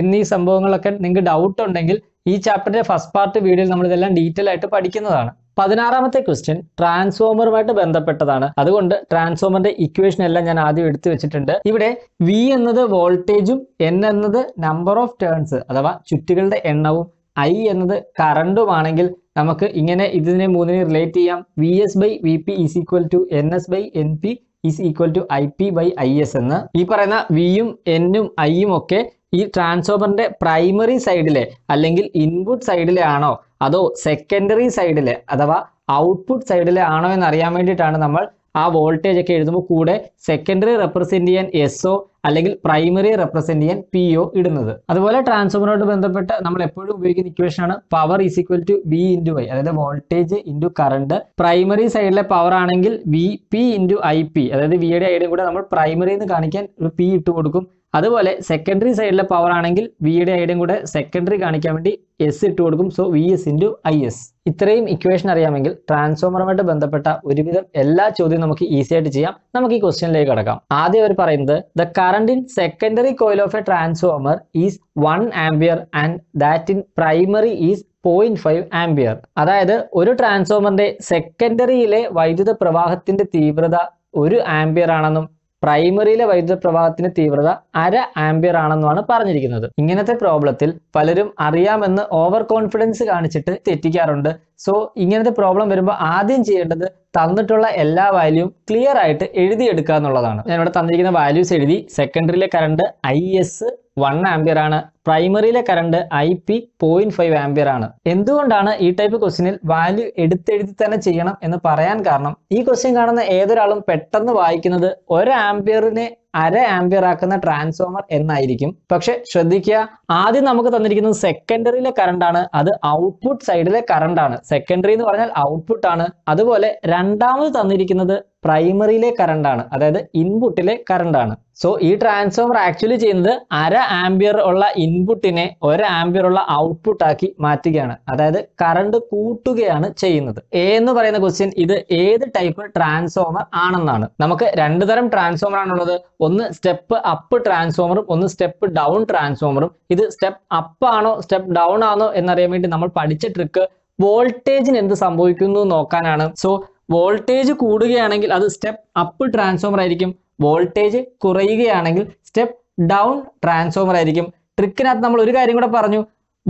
എന്നീ സംഭവങ്ങളൊക്കെ നിങ്ങൾക്ക് ഡൗട്ട് ഉണ്ടെങ്കിൽ ഈ ചാപ്റ്ററിന്റെ ഫസ്റ്റ് പാർട്ട് വീഡിയോയിൽ നമ്മൾ ഇതെല്ലാം ഡീറ്റെയിൽ ആയിട്ട് പഠിക്കുന്നതാണ് പതിനാറാമത്തെ ക്വസ്റ്റ്യൻ ട്രാൻസ്ഫോമറുമായിട്ട് ബന്ധപ്പെട്ടതാണ് അതുകൊണ്ട് ട്രാൻസ്ഫോമറിന്റെ ഇക്വേഷൻ എല്ലാം ഞാൻ ആദ്യം എടുത്തു വെച്ചിട്ടുണ്ട് ഇവിടെ വി എന്നത് വോൾട്ടേജും എൻ എന്നത് നമ്പർ ഓഫ് ടേൺസ് അഥവാ ചുറ്റുകളുടെ എണ്ണവും ഐ എന്നത് കറണ്ടുമാണെങ്കിൽ നമുക്ക് ഇങ്ങനെ ഇതിനെ മൂന്നിനെ റിലേറ്റ് ചെയ്യാം V S by V P is equal to N S by N P is equal to I P by I S എന്ന് ഈ പറയുന്ന വിയും എന്നും ഐയും ഒക്കെ ഈ ട്രാൻസ്ഫോമറിന്റെ പ്രൈമറി സൈഡിലെ അല്ലെങ്കിൽ ഇൻപുട്ട് സൈഡിലെ ആണോ അതോ സെക്കൻഡറി സൈഡിലെ അഥവാ ഔട്ട്പുട്ട് സൈഡിലെ ആണോ എന്ന് അറിയാൻ വേണ്ടിയിട്ടാണ് നമ്മൾ ആ വോൾട്ടേജ് ഒക്കെ എഴുതുമ്പോൾ കൂടെ സെക്കൻഡറി റെപ്രസെന്റ് ചെയ്യാൻ എസ് അല്ലെങ്കിൽ പ്രൈമറി റെപ്രസെന്റ് ചെയ്യാൻ പി ഒ ഇടുന്നത് അതുപോലെ ട്രാൻസ്ഫോമറോട് ബന്ധപ്പെട്ട് നമ്മൾ എപ്പോഴും ഉപയോഗിക്കുന്ന ഇക്വേഷനാണ് power is equal to V into Y അതായത് വോൾട്ടേജ് ഇൻറ്റു കറണ്ട് പ്രൈമറി സൈഡിലെ പവർ ആണെങ്കിൽ V P into I P അതായത് വിയുടെ ഐഡിയും കൂടെ നമ്മൾ പ്രൈമറിന്ന് കാണിക്കാൻ ഒരു പി ഇട്ട് കൊടുക്കും അതുപോലെ സെക്കൻഡറി സൈഡിലെ പവർ ആണെങ്കിൽ വിയുടെ ഐഡിയും കൂടെ സെക്കൻഡറി കാണിക്കാൻ വേണ്ടി എസ് ഇട്ട് കൊടുക്കും so V S into I S ഇത്രയും ഇക്വേഷൻ അറിയാമെങ്കിൽ ട്രാൻസ്ഫോമറുമായിട്ട് ബന്ധപ്പെട്ട ഒരുവിധം എല്ലാ ചോദ്യവും നമുക്ക് ഈസി ആയിട്ട് ചെയ്യാം നമുക്ക് ഈ ക്വസ്റ്റ്യനിലേക്ക് കടക്കാം ആദ്യം അവർ പറയുന്നത് the current in secondary coil of a transformer is one ampere and that in primary is point five ampere അതായത് ഒരു ട്രാൻസ്ഫോമറിന്റെ സെക്കൻഡറിയിലെ വൈദ്യുത പ്രവാഹത്തിന്റെ തീവ്രത ഒരു ആംബിയർ ആണെന്നും പ്രൈമറിയിലെ വൈദ്യുത പ്രവാഹത്തിന്റെ തീവ്രത അര ആംബിയർ ആണെന്നാണ് പറഞ്ഞിരിക്കുന്നത് ഇങ്ങനത്തെ പ്രോബ്ലത്തിൽ പലരും അറിയാമെന്ന് ഓവർ കോൺഫിഡൻസ് കാണിച്ചിട്ട് തെറ്റിക്കാറുണ്ട് സോ ഇങ്ങനത്തെ പ്രോബ്ലം വരുമ്പോൾ ആദ്യം ചെയ്യേണ്ടത് തന്നിട്ടുള്ള എല്ലാ വാല്യൂവും ക്ലിയർ ആയിട്ട് എഴുതിയെടുക്കുക എന്നുള്ളതാണ് ഞാൻ ഇവിടെ തന്നിരിക്കുന്ന വാല്യൂസ് എഴുതി സെക്കൻഡറിയിലെ current I S one ampere ആണ് പ്രൈമറിയിലെ current I P point five ampere ആണ് എന്തുകൊണ്ടാണ് ഈ ടൈപ്പ് ക്വസ്റ്റിനിൽ വാല്യൂ എടുത്തെഴുതി തന്നെ ചെയ്യണം എന്ന് പറയാൻ കാരണം ഈ ക്വസ്റ്റ്യൻ കാണുന്ന ഏതൊരാളും പെട്ടെന്ന് വായിക്കുന്നത് ഒരു ആംബിയറിനെ അര ആംബിയർ ആക്കുന്ന ട്രാൻസ്ഫോമർ എന്നായിരിക്കും പക്ഷെ ശ്രദ്ധിക്കുക ആദ്യം നമുക്ക് തന്നിരിക്കുന്നത് സെക്കൻഡറിയിലെ കറണ്ട് ആണ് അത് ഔട്ട്പുട്ട് സൈഡിലെ കറണ്ട് ആണ് സെക്കൻഡറി എന്ന് പറഞ്ഞാൽ ഔട്ട്പുട്ട് ആണ് അതുപോലെ രണ്ടാമത് തന്നിരിക്കുന്നത് പ്രൈമറിയിലെ കറണ്ട് ആണ് അതായത് ഇൻപുട്ടിലെ കറണ്ട് ആണ് സോ ഈ ട്രാൻസ്ഫോമർ ആക്ച്വലി ചെയ്യുന്നത് അര ആംബിയർ ഉള്ള ഇൻപുട്ടിനെ ഒരു ആംബിയർ ഉള്ള ഔട്ട്പുട്ട് ആക്കി മാറ്റുകയാണ് അതായത് കറണ്ട് കൂട്ടുകയാണ് ചെയ്യുന്നത് എ എന്ന് പറയുന്ന ക്വസ്റ്റ്യൻ ഇത് ഏത് ടൈപ്പ് ട്രാൻസ്ഫോമർ ആണെന്നാണ് നമുക്ക് രണ്ട് തരം ട്രാൻസ്ഫോമർ ആണുള്ളത് ഒന്ന് സ്റ്റെപ്പ് അപ്പ് ട്രാൻസ്ഫോമറും ഒന്ന് സ്റ്റെപ്പ് ഡൗൺ ട്രാൻസ്ഫോമറും ഇത് സ്റ്റെപ്പ് അപ്പ് ആണോ സ്റ്റെപ്പ് ഡൗൺ ആണോ എന്നറിയാൻ വേണ്ടി നമ്മൾ പഠിച്ച ട്രിക്ക് വോൾട്ടേജിന് എന്ത് സംഭവിക്കുന്നു നോക്കാനാണ് സോ വോൾട്ടേജ് കൂടുകയാണെങ്കിൽ അത് സ്റ്റെപ്പ് അപ്പ് ട്രാൻസ്ഫോമർ ആയിരിക്കും വോൾട്ടേജ് കുറയുകയാണെങ്കിൽ സ്റ്റെപ്പ് ഡൗൺ ട്രാൻസ്ഫോമർ ആയിരിക്കും ട്രിക്കിനകത്ത് നമ്മൾ ഒരു കാര്യം കൂടെ പറഞ്ഞു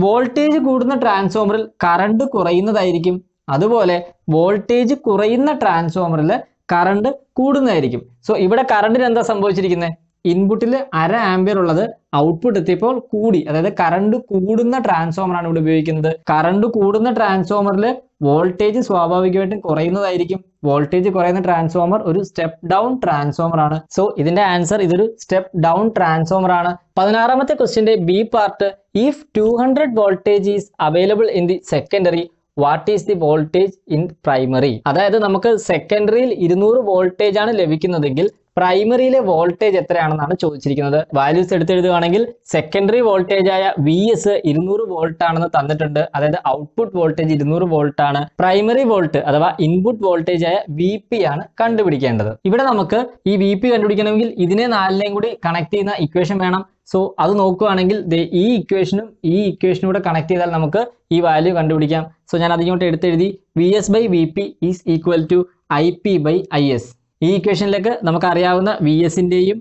വോൾട്ടേജ് കൂടുന്ന ട്രാൻസ്ഫോമറിൽ കറണ്ട് കുറയുന്നതായിരിക്കും അതുപോലെ വോൾട്ടേജ് കുറയുന്ന ട്രാൻസ്ഫോമറിൽ കറണ്ട് കൂടുന്നതായിരിക്കും സോ ഇവിടെ കറണ്ടിന് എന്താ സംഭവിച്ചിരിക്കുന്നത് ഇൻപുട്ടിൽ അര ആംബിയർ ഉള്ളത് ഔട്ട്പുട്ട് എത്തിയപ്പോൾ കൂടി അതായത് കറണ്ട് കൂടുന്ന ട്രാൻസ്ഫോമറാണ് ഇവിടെ ഉപയോഗിക്കുന്നത് കറണ്ട് കൂടുന്ന ട്രാൻസ്ഫോമറിൽ വോൾട്ടേജ് സ്വാഭാവികമായിട്ടും കുറയുന്നതായിരിക്കും വോൾട്ടേജ് കുറയുന്ന ട്രാൻസ്ഫോമർ ഒരു സ്റ്റെപ്പ് ഡൗൺ ട്രാൻസ്ഫോമർ ആണ് സോ ഇതിന്റെ ആൻസർ ഇതൊരു സ്റ്റെപ്പ് ഡൗൺ ട്രാൻസ്ഫോമർ ആണ് പതിനാറാമത്തെ ക്വസ്റ്റിന്റെ B part if two hundred voltage is available in the secondary what is the voltage in primary അതായത് നമുക്ക് സെക്കൻഡറിയിൽ ഇരുന്നൂറ് വോൾട്ടേജ് ആണ് ലഭിക്കുന്നതെങ്കിൽ പ്രൈമറിയിലെ വോൾട്ടേജ് എത്രയാണെന്നാണ് ചോദിച്ചിരിക്കുന്നത് വാല്യൂസ് എടുത്തെഴുതുകയാണെങ്കിൽ സെക്കൻഡറി ആയ വി എസ് ഇരുന്നൂറ് വോൾട്ട് ആണെന്ന് തന്നിട്ടുണ്ട് അതായത് ഔട്ട്പുട്ട് വോൾട്ടേജ് ഇരുന്നൂറ് വോൾട്ട് ആണ് പ്രൈമറി വോൾട്ട് അഥവാ ഇൻപുട്ട് ആയ വി പി ആണ് കണ്ടുപിടിക്കേണ്ടത് ഇവിടെ നമുക്ക് ഈ വി പി കണ്ടുപിടിക്കണമെങ്കിൽ ഇതിനെ നാലിനെയും കൂടി കണക്ട് ചെയ്യുന്ന ഇക്വേഷൻ വേണം സോ അത് നോക്കുകയാണെങ്കിൽ ഈ ഇക്വേഷനും ഈ ഇക്വേഷനും കൂടെ കണക്ട് ചെയ്താൽ നമുക്ക് ഈ വാല്യൂ കണ്ടുപിടിക്കാം സോ ഞാൻ അതിങ്ങോട്ട് എടുത്തെഴുതി V S by V P is equal to I P by I S ഈ ഇക്വേഷനിലേക്ക് നമുക്ക് അറിയാവുന്ന വി എസിൻ്റെയും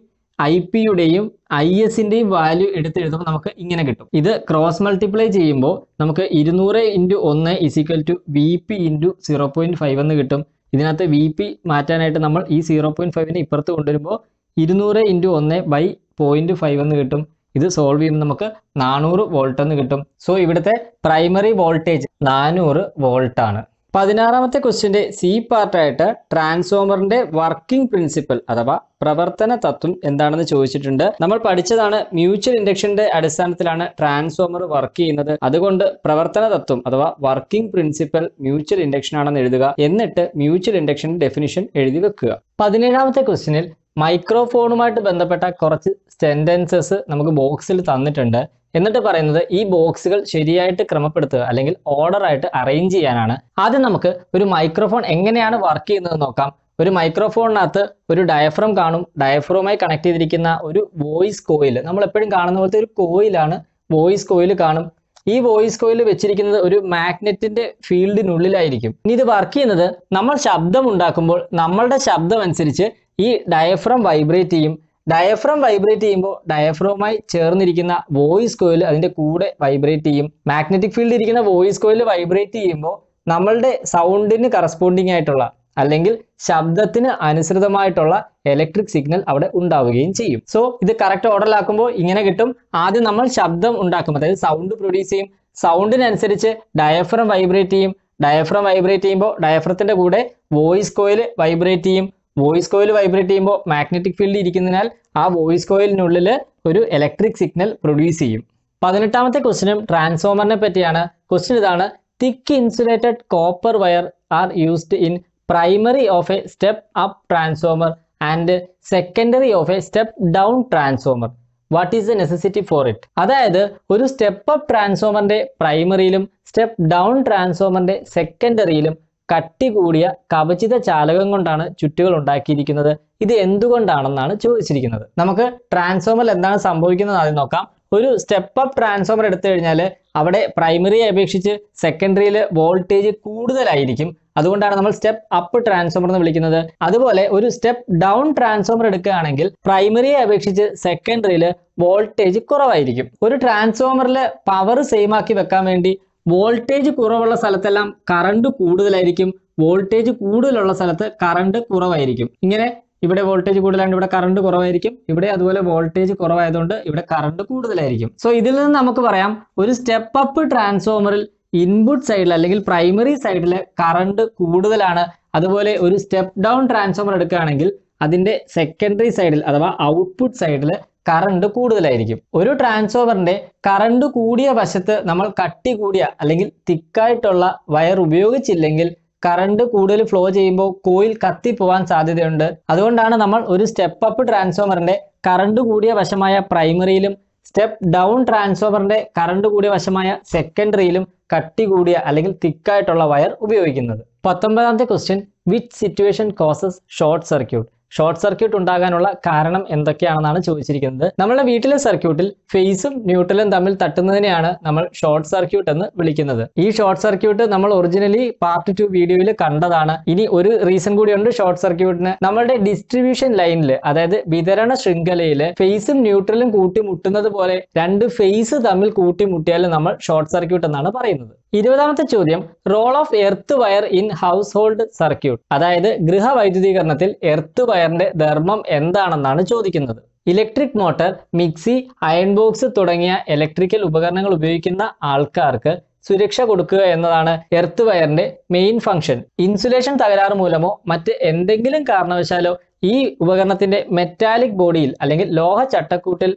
ഐ പിയുടെയും ഐ എസിൻ്റെയും വാല്യൂ എടുത്തെഴുതുമ്പോൾ നമുക്ക് ഇങ്ങനെ കിട്ടും ഇത് ക്രോസ് മൾട്ടിപ്ലൈ ചെയ്യുമ്പോൾ നമുക്ക് ഇരുന്നൂറ് ഇൻറ്റു ഒന്ന് is equal to V P into zero point five എന്ന് കിട്ടും ഇതിനകത്ത് വി പി മാറ്റാനായിട്ട് നമ്മൾ ഈ സീറോ പോയിൻറ്റ് ഫൈവിന് ഇപ്പുറത്ത് കൊണ്ടുവരുമ്പോൾ ഇരുന്നൂറ് ഇൻറ്റു ഒന്ന് ബൈ പോയിന്റ് ഫൈവ് എന്ന് കിട്ടും ഇത് സോൾവ് ചെയ്യുമ്പോൾ നമുക്ക് നാനൂറ് വോൾട്ട് എന്ന് കിട്ടും സോ ഇവിടുത്തെ പ്രൈമറി വോൾട്ടേജ് നാനൂറ് വോൾട്ട് ആണ് പതിനാറാമത്തെ ക്വസ്റ്റ്യൻ്റെ സി പാർട്ടായിട്ട് ട്രാൻസ്ഫോമറിന്റെ വർക്കിംഗ് പ്രിൻസിപ്പൽ അഥവാ പ്രവർത്തന തത്വം എന്താണെന്ന് ചോദിച്ചിട്ടുണ്ട് നമ്മൾ പഠിച്ചതാണ് മ്യൂച്വൽ ഇൻഡക്ഷന്റെ അടിസ്ഥാനത്തിലാണ് ട്രാൻസ്ഫോമർ വർക്ക് ചെയ്യുന്നത് അതുകൊണ്ട് പ്രവർത്തന തത്വം അഥവാ വർക്കിംഗ് പ്രിൻസിപ്പൽ മ്യൂച്വൽ ഇൻഡക്ഷൻ ആണെന്ന് എഴുതുക എന്നിട്ട് മ്യൂച്വൽ ഇൻഡക്ഷൻ ഡെഫിനിഷൻ എഴുതി വെക്കുക പതിനേഴാമത്തെ ക്വസ്റ്റ്യനിൽ മൈക്രോഫോണുമായിട്ട് ബന്ധപ്പെട്ട കുറച്ച് സെൻറ്റൻസസ് നമുക്ക് ബോക്സിൽ തന്നിട്ടുണ്ട് എന്നിട്ട് പറയുന്നത് ഈ ബോക്സുകൾ ശരിയായിട്ട് ക്രമപ്പെടുത്തുക അല്ലെങ്കിൽ ഓർഡറായിട്ട് അറേഞ്ച് ചെയ്യാനാണ് ആദ്യം നമുക്ക് ഒരു മൈക്രോഫോൺ എങ്ങനെയാണ് വർക്ക് ചെയ്യുന്നത് നോക്കാം ഒരു മൈക്രോഫോണിനകത്ത് ഒരു ഡയഫ്രം കാണും ഡയഫ്രോമായി കണക്ട് ചെയ്തിരിക്കുന്ന ഒരു വോയിസ് കോയിൽ നമ്മൾ എപ്പോഴും കാണുന്ന പോലത്തെ ഒരു കോയിലാണ് വോയിസ് കോയിൽ കാണും ഈ വോയിസ് കോയിൽ വെച്ചിരിക്കുന്നത് ഒരു മാഗ്നറ്റിന്റെ ഫീൽഡിനുള്ളിലായിരിക്കും ഇനി ഇത് വർക്ക് ചെയ്യുന്നത് നമ്മൾ ശബ്ദം ഉണ്ടാക്കുമ്പോൾ നമ്മളുടെ ശബ്ദം അനുസരിച്ച് ഈ ഡയഫ്രം വൈബ്രേറ്റ് ചെയ്യും ഡയഫ്രം വൈബ്രേറ്റ് ചെയ്യുമ്പോൾ ഡയഫ്രവുമായി ചേർന്നിരിക്കുന്ന വോയിസ് കോയിൽ അതിൻ്റെ കൂടെ വൈബ്രേറ്റ് ചെയ്യും മാഗ്നറ്റിക് ഫീൽഡ് ഇരിക്കുന്ന വോയിസ് കോയിൽ വൈബ്രേറ്റ് ചെയ്യുമ്പോൾ നമ്മളുടെ സൗണ്ടിന് കറസ്പോണ്ടിങ് ആയിട്ടുള്ള അല്ലെങ്കിൽ ശബ്ദത്തിന് അനുസൃതമായിട്ടുള്ള ഇലക്ട്രിക് സിഗ്നൽ അവിടെ ഉണ്ടാവുകയും ചെയ്യും സോ ഇത് കറക്റ്റ് ഓർഡറിലാക്കുമ്പോൾ ഇങ്ങനെ കിട്ടും ആദ്യം നമ്മൾ ശബ്ദം ഉണ്ടാക്കും അതായത് സൗണ്ട് പ്രൊഡ്യൂസ് ചെയ്യും സൗണ്ടിനനുസരിച്ച് ഡയഫ്രം വൈബ്രേറ്റ് ചെയ്യും ഡയഫ്രം വൈബ്രേറ്റ് ചെയ്യുമ്പോൾ ഡയഫ്രത്തിന്റെ കൂടെ വോയിസ് കോയിൽ വൈബ്രേറ്റ് ചെയ്യും വോയിസ് കോയിൽ വൈബ്രേറ്റ് ചെയ്യുമ്പോൾ മാഗ്നറ്റിക് ഫീൽഡ് ഇരിക്കുന്നതിനാൽ ആ വോയിസ് കോയിലിനുള്ളിൽ ഒരു ഇലക്ട്രിക് സിഗ്നൽ പ്രൊഡ്യൂസ് ചെയ്യും പതിനെട്ടാമത്തെ ക്വസ്റ്റിനും ട്രാൻസ്ഫോമറിനെ പറ്റിയാണ് ക്വസ്റ്റിൻ ഇതാണ് thick insulated copper wire are used in primary of a step up transformer and secondary of a step down transformer what is the necessity for it അതായത് ഒരു step up ട്രാൻസ്ഫോമറിന്റെ പ്രൈമറിയിലും step down ട്രാൻസ്ഫോമറിന്റെ സെക്കൻഡറിയിലും കട്ടി കൂടിയ കവചിത ചാലകം കൊണ്ടാണ് ചുറ്റുകൾ ഉണ്ടാക്കിയിരിക്കുന്നത് ഇത് എന്തുകൊണ്ടാണെന്നാണ് ചോദിച്ചിരിക്കുന്നത് നമുക്ക് ട്രാൻസ്ഫോമർ എന്താണ് സംഭവിക്കുന്നത് ആദ്യം നോക്കാം ഒരു സ്റ്റെപ്പ് അപ്പ് ട്രാൻസ്ഫോമർ എടുത്തു കഴിഞ്ഞാൽ അവിടെ പ്രൈമറിയെ അപേക്ഷിച്ച് സെക്കൻഡറിയിൽ വോൾട്ടേജ് കൂടുതലായിരിക്കും അതുകൊണ്ടാണ് നമ്മൾ സ്റ്റെപ്പ് അപ്പ് ട്രാൻസ്ഫോമർ എന്ന് വിളിക്കുന്നത് അതുപോലെ ഒരു സ്റ്റെപ്പ് ഡൗൺ ട്രാൻസ്ഫോമർ എടുക്കുകയാണെങ്കിൽ പ്രൈമറിയെ അപേക്ഷിച്ച് സെക്കൻഡറിയിൽ വോൾട്ടേജ് കുറവായിരിക്കും ഒരു ട്രാൻസ്ഫോമറിൽ പവർ സെയിം ആക്കി വെക്കാൻ വേണ്ടി വോൾട്ടേജ് കുറവുള്ള സ്ഥലത്തെല്ലാം കറണ്ട് കൂടുതലായിരിക്കും വോൾട്ടേജ് കൂടുതലുള്ള സ്ഥലത്ത് കറണ്ട് കുറവായിരിക്കും ഇങ്ങനെ ഇവിടെ വോൾട്ടേജ് കൂടുതലാണ് ഇവിടെ കറണ്ട് കുറവായിരിക്കും ഇവിടെ അതുപോലെ വോൾട്ടേജ് കുറവായതുകൊണ്ട് ഇവിടെ കറണ്ട് കൂടുതലായിരിക്കും സോ ഇതിൽ നിന്ന് നമുക്ക് പറയാം ഒരു സ്റ്റെപ്പ് അപ്പ് ട്രാൻസ്ഫോമറിൽ ഇൻപുട്ട് സൈഡിൽ അല്ലെങ്കിൽ പ്രൈമറി സൈഡിൽ കറണ്ട് കൂടുതലാണ് അതുപോലെ ഒരു സ്റ്റെപ്പ് ഡൗൺ ട്രാൻസ്ഫോമർ എടുക്കുകയാണെങ്കിൽ അതിന്റെ സെക്കൻഡറി സൈഡിൽ അഥവാ ഔട്ട്പുട്ട് സൈഡിൽ കറണ്ട് കൂടുതലായിരിക്കും ഒരു ട്രാൻസ്ഫോമറിന്റെ കറണ്ട് കൂടിയ വശത്ത് നമ്മൾ കട്ടി കൂടിയ അല്ലെങ്കിൽ തിക്കായിട്ടുള്ള വയർ ഉപയോഗിച്ചില്ലെങ്കിൽ കറണ്ട് കൂടുതൽ ഫ്ലോ ചെയ്യുമ്പോൾ കോയിൽ കത്തിപ്പോവാൻ സാധ്യതയുണ്ട് അതുകൊണ്ടാണ് നമ്മൾ ഒരു സ്റ്റെപ്പ് അപ്പ് ട്രാൻസ്ഫോമറിന്റെ കറണ്ട് കൂടിയ വശമായ പ്രൈമറിയിലും സ്റ്റെപ്പ് ഡൗൺ ട്രാൻസ്ഫോമറിന്റെ കറണ്ട് കൂടിയ വശമായ സെക്കൻഡറിയിലും കട്ടി കൂടിയ അല്ലെങ്കിൽ തിക്കായിട്ടുള്ള വയർ ഉപയോഗിക്കുന്നത് പത്തൊമ്പതാമത്തെ question which situation causes short circuit short circuit ഉണ്ടാകാനുള്ള കാരണം എന്തൊക്കെയാണെന്നാണ് ചോദിച്ചിരിക്കുന്നത് നമ്മുടെ വീട്ടിലെ സർക്യൂട്ടിൽ ഫേസും ന്യൂട്രലും തമ്മിൽ തട്ടുന്നതിനെയാണ് നമ്മൾ ഷോർട്ട് സർക്യൂട്ട് എന്ന് വിളിക്കുന്നത് ഈ ഷോർട്ട് സർക്യൂട്ട് നമ്മൾ ഒറിജിനലി പാർട്ട് ടു വീഡിയോയിൽ കണ്ടതാണ് ഇനി ഒരു റീസൺ കൂടിയുണ്ട് ഷോർട്ട് സർക്യൂട്ടിന് നമ്മളുടെ ഡിസ്ട്രിബ്യൂഷൻ ലൈനിൽ അതായത് വിതരണ ശൃംഖലയിൽ ഫേസും ന്യൂട്രലും കൂട്ടിമുട്ടുന്നത് പോലെ രണ്ട് ഫേസ് തമ്മിൽ കൂട്ടിമുട്ടിയാലും നമ്മൾ ഷോർട്ട് സർക്യൂട്ട് എന്നാണ് പറയുന്നത് ഇരുപതാമത്തെ ചോദ്യം role of earth wire in household circuit അതായത് ഗൃഹവൈദ്യുതീകരണത്തിൽ എർത്ത് വയറിന്റെ ധർമ്മം എന്താണെന്നാണ് ചോദിക്കുന്നത് electric motor mixie iron box തുടങ്ങിയ ഇലക്ട്രിക്കൽ ഉപകരണങ്ങൾ ഉപയോഗിക്കുന്ന ആൾക്കാർക്ക് സുരക്ഷ കൊടുക്കുക എന്നതാണ് എർത്ത് വയറിന്റെ മെയിൻ ഫംഗ്ഷൻ ഇൻസുലേഷൻ തകരാറ് മൂലമോ മറ്റ് എന്തെങ്കിലും കാരണവശാലോ ഈ ഉപകരണത്തിന്റെ മെറ്റാലിക് ബോഡിയിൽ അല്ലെങ്കിൽ ലോഹ ചട്ടക്കൂട്ടിൽ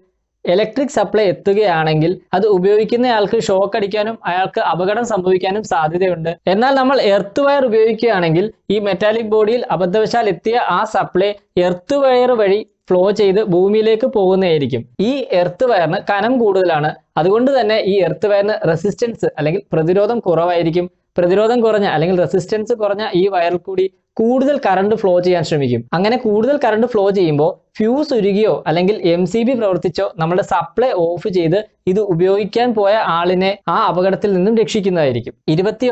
ഇലക്ട്രിക് സപ്ലൈ എത്തുകയാണെങ്കിൽ അത് ഉപയോഗിക്കുന്നയാൾക്ക് ഷോക്ക് അടിക്കാനും അയാൾക്ക് അപകടം സംഭവിക്കാനും സാധ്യതയുണ്ട് എന്നാൽ നമ്മൾ എർത്ത് വയർ ഉപയോഗിക്കുകയാണെങ്കിൽ ഈ മെറ്റാലിക് ബോഡിയിൽ അബദ്ധവശാൽ എത്തിയ ആ സപ്ലൈ എർത്ത് വയർ വഴി ഫ്ലോ ചെയ്ത് ഭൂമിയിലേക്ക് പോകുന്നതായിരിക്കും ഈ എർത്ത് വയറിന് കനം കൂടുതലാണ് അതുകൊണ്ട് തന്നെ ഈ എർത്ത് വയറിന് റെസിസ്റ്റൻസ് അല്ലെങ്കിൽ പ്രതിരോധം കുറവായിരിക്കും പ്രതിരോധം കുറഞ്ഞ അല്ലെങ്കിൽ റെസിസ്റ്റൻസ് കുറഞ്ഞ ഈ വയറിൽ കൂടി കൂടുതൽ കറണ്ട് ഫ്ലോ ചെയ്യാൻ ശ്രമിക്കും അങ്ങനെ കൂടുതൽ കറണ്ട് ഫ്ലോ ചെയ്യുമ്പോൾ ഫ്യൂസ് ഉരുകിയോ അല്ലെങ്കിൽ എം സി ബി പ്രവർത്തിച്ചോ നമ്മുടെ സപ്ലൈ ഓഫ് ചെയ്ത് ഇത് ഉപയോഗിക്കാൻ പോയ ആളിനെ ആ അപകടത്തിൽ നിന്നും രക്ഷിക്കുന്നതായിരിക്കും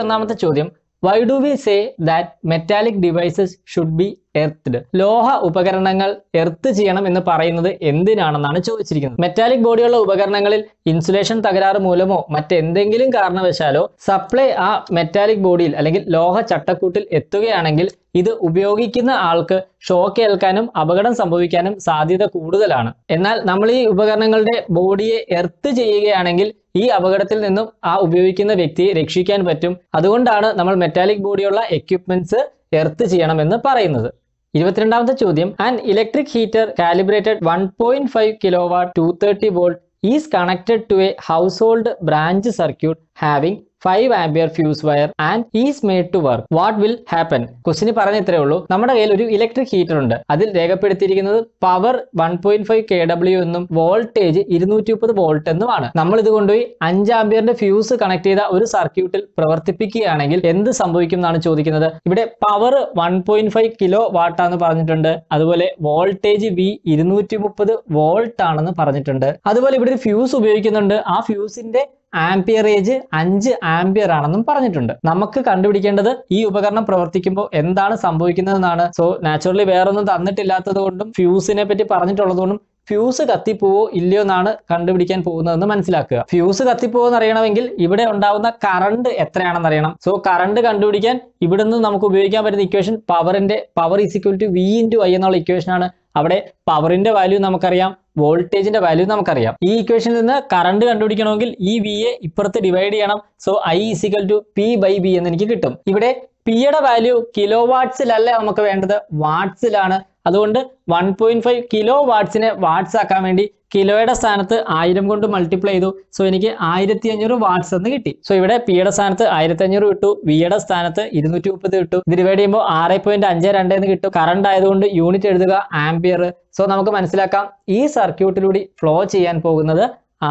ഒന്നാമത്തെ ചോദ്യം why do we say that metallic devices should be earthed ലോഹ ഉപകരണങ്ങൾ എർത്ത് ചെയ്യണം എന്ന് പറയുന്നത് എന്തിനാണെന്നാണ് ചോദിച്ചിരിക്കുന്നത് മെറ്റാലിക് ബോഡിയുള്ള ഉപകരണങ്ങളിൽ ഇൻസുലേഷൻ തകരാറ് മൂലമോ മറ്റെന്തെങ്കിലും കാരണവശാലോ സപ്ലൈ ആ മെറ്റാലിക് ബോഡിയിൽ അല്ലെങ്കിൽ ലോഹ ചട്ടക്കൂട്ടിൽ എത്തുകയാണെങ്കിൽ ഇത് ഉപയോഗിക്കുന്ന ആൾക്ക് ഷോക്ക് ഏൽക്കാനും അപകടം സംഭവിക്കാനും സാധ്യത കൂടുതലാണ് എന്നാൽ നമ്മൾ ഈ ഉപകരണങ്ങളുടെ ബോഡിയെ എർത്ത് ചെയ്യുകയാണെങ്കിൽ ഈ അപകടത്തിൽ നിന്നും ആ ഉപയോഗിക്കുന്ന വ്യക്തിയെ രക്ഷിക്കാൻ പറ്റും അതുകൊണ്ടാണ് നമ്മൾ മെറ്റാലിക് ബോഡിയുള്ള എക്യുപ്മെന്റ്സ് എർത്ത് ചെയ്യണമെന്ന് പറയുന്നത് ഇരുപത്തിരണ്ടാമത്തെ ചോദ്യം and electric heater calibrated one point five kilo watt two thirty volt is connected to a household branch circuit having five ampere fuse wire and is made to work what will happen ക്വസ്റ്റിന് പറഞ്ഞ ഇത്രേ ഉള്ളൂ നമ്മുടെ കയ്യിൽ ഒരു electric heater ഉണ്ട് അതിൽ രേഖപ്പെടുത്തിയിരിക്കുന്നത് power one point five K W എന്നും വോൾട്ടേജ് ഇരുന്നൂറ്റി മുപ്പത് വോൾട്ട് എന്നുമാണ് നമ്മൾ ഇത് കൊണ്ടുപോയി അഞ്ച് ആംബിയറിന്റെ ഫ്യൂസ് കണക്ട് ചെയ്ത ഒരു സർക്യൂട്ടിൽ പ്രവർത്തിപ്പിക്കുകയാണെങ്കിൽ എന്ത് സംഭവിക്കും എന്നാണ് ചോദിക്കുന്നത് ഇവിടെ power one point five kilo വാട്ടാന്ന് പറഞ്ഞിട്ടുണ്ട് അതുപോലെ വോൾട്ടേജ് വി ഇരുന്നൂറ്റി മുപ്പത് വോൾട്ട് ആണെന്ന് പറഞ്ഞിട്ടുണ്ട് അതുപോലെ ഇവിടെ ഒരു ഫ്യൂസ് ഉപയോഗിക്കുന്നുണ്ട് ആ ഫ്യൂസിന്റെ ആംപിയറേജ് അഞ്ച് ആംപിയർ ആണെന്നും പറഞ്ഞിട്ടുണ്ട് നമുക്ക് കണ്ടുപിടിക്കേണ്ടത് ഈ ഉപകരണം പ്രവർത്തിക്കുമ്പോൾ എന്താണ് സംഭവിക്കുന്നതെന്നാണ് സോ നാച്ചുറലി വേറൊന്നും തന്നിട്ടില്ലാത്തത് കൊണ്ടും ഫ്യൂസിനെ പറ്റി പറഞ്ഞിട്ടുള്ളത് ഫ്യൂസ് കത്തിപ്പോവോ ഇല്ലയോ എന്നാണ് കണ്ടുപിടിക്കാൻ പോകുന്നതെന്ന് മനസ്സിലാക്കുക ഫ്യൂസ് കത്തിപ്പോവെന്ന് അറിയണമെങ്കിൽ ഇവിടെ ഉണ്ടാവുന്ന കറണ്ട് എത്രയാണെന്ന് അറിയണം സോ കറണ്ട് കണ്ടുപിടിക്കാൻ ഇവിടെ നമുക്ക് ഉപയോഗിക്കാൻ പറ്റുന്ന ഇക്വേഷൻ പവറിന്റെ power is equal to V into I എന്നുള്ള ഇക്വേഷനാണ് അവിടെ പവറിന്റെ വാല്യൂ നമുക്കറിയാം വോൾട്ടേജിന്റെ വാല്യൂ നമുക്കറിയാം ഈ ഇക്വേഷനിൽ നിന്ന് കറണ്ട് കണ്ടുപിടിക്കണമെങ്കിൽ ഈ വി എ ഇപ്പുറത്ത് ഡിവൈഡ് ചെയ്യണം so I is equal to P by B എന്ന് എനിക്ക് കിട്ടും ഇവിടെ പിയുടെ വാല്യൂ കിലോ വാട്ട്സിലല്ല നമുക്ക് വേണ്ടത് വാട്ട്സിലാണ് അതുകൊണ്ട് വൺ പോയിന്റ് ഫൈവ് കിലോ വാട്ട്സിനെ വാട്ട്സ് ആക്കാൻ വേണ്ടി കിലോയുടെ സ്ഥാനത്ത് ആയിരം കൊണ്ട് മൾട്ടിപ്ലൈ ചെയ്തു സോ എനിക്ക് ആയിരത്തി അഞ്ഞൂറ് വാട്ട്സ് എന്ന് കിട്ടി സോ ഇവിടെ പിയുടെ സ്ഥാനത്ത് ആയിരത്തി അഞ്ഞൂറ് കിട്ടു വിയുടെ സ്ഥാനത്ത് ഇരുന്നൂറ്റി മുപ്പത് കിട്ടു ഇത് ഡിവൈഡ് ചെയ്യുമ്പോൾ ആറ് പോയിന്റ് അഞ്ച് രണ്ട് എന്ന് കിട്ടും കറണ്ട് ആയതുകൊണ്ട് യൂണിറ്റ് എഴുതുക ആംപിയർ സോ നമുക്ക് മനസ്സിലാക്കാം ഈ സർക്യൂട്ടിലൂടെ ഫ്ലോ ചെയ്യാൻ പോകുന്നത്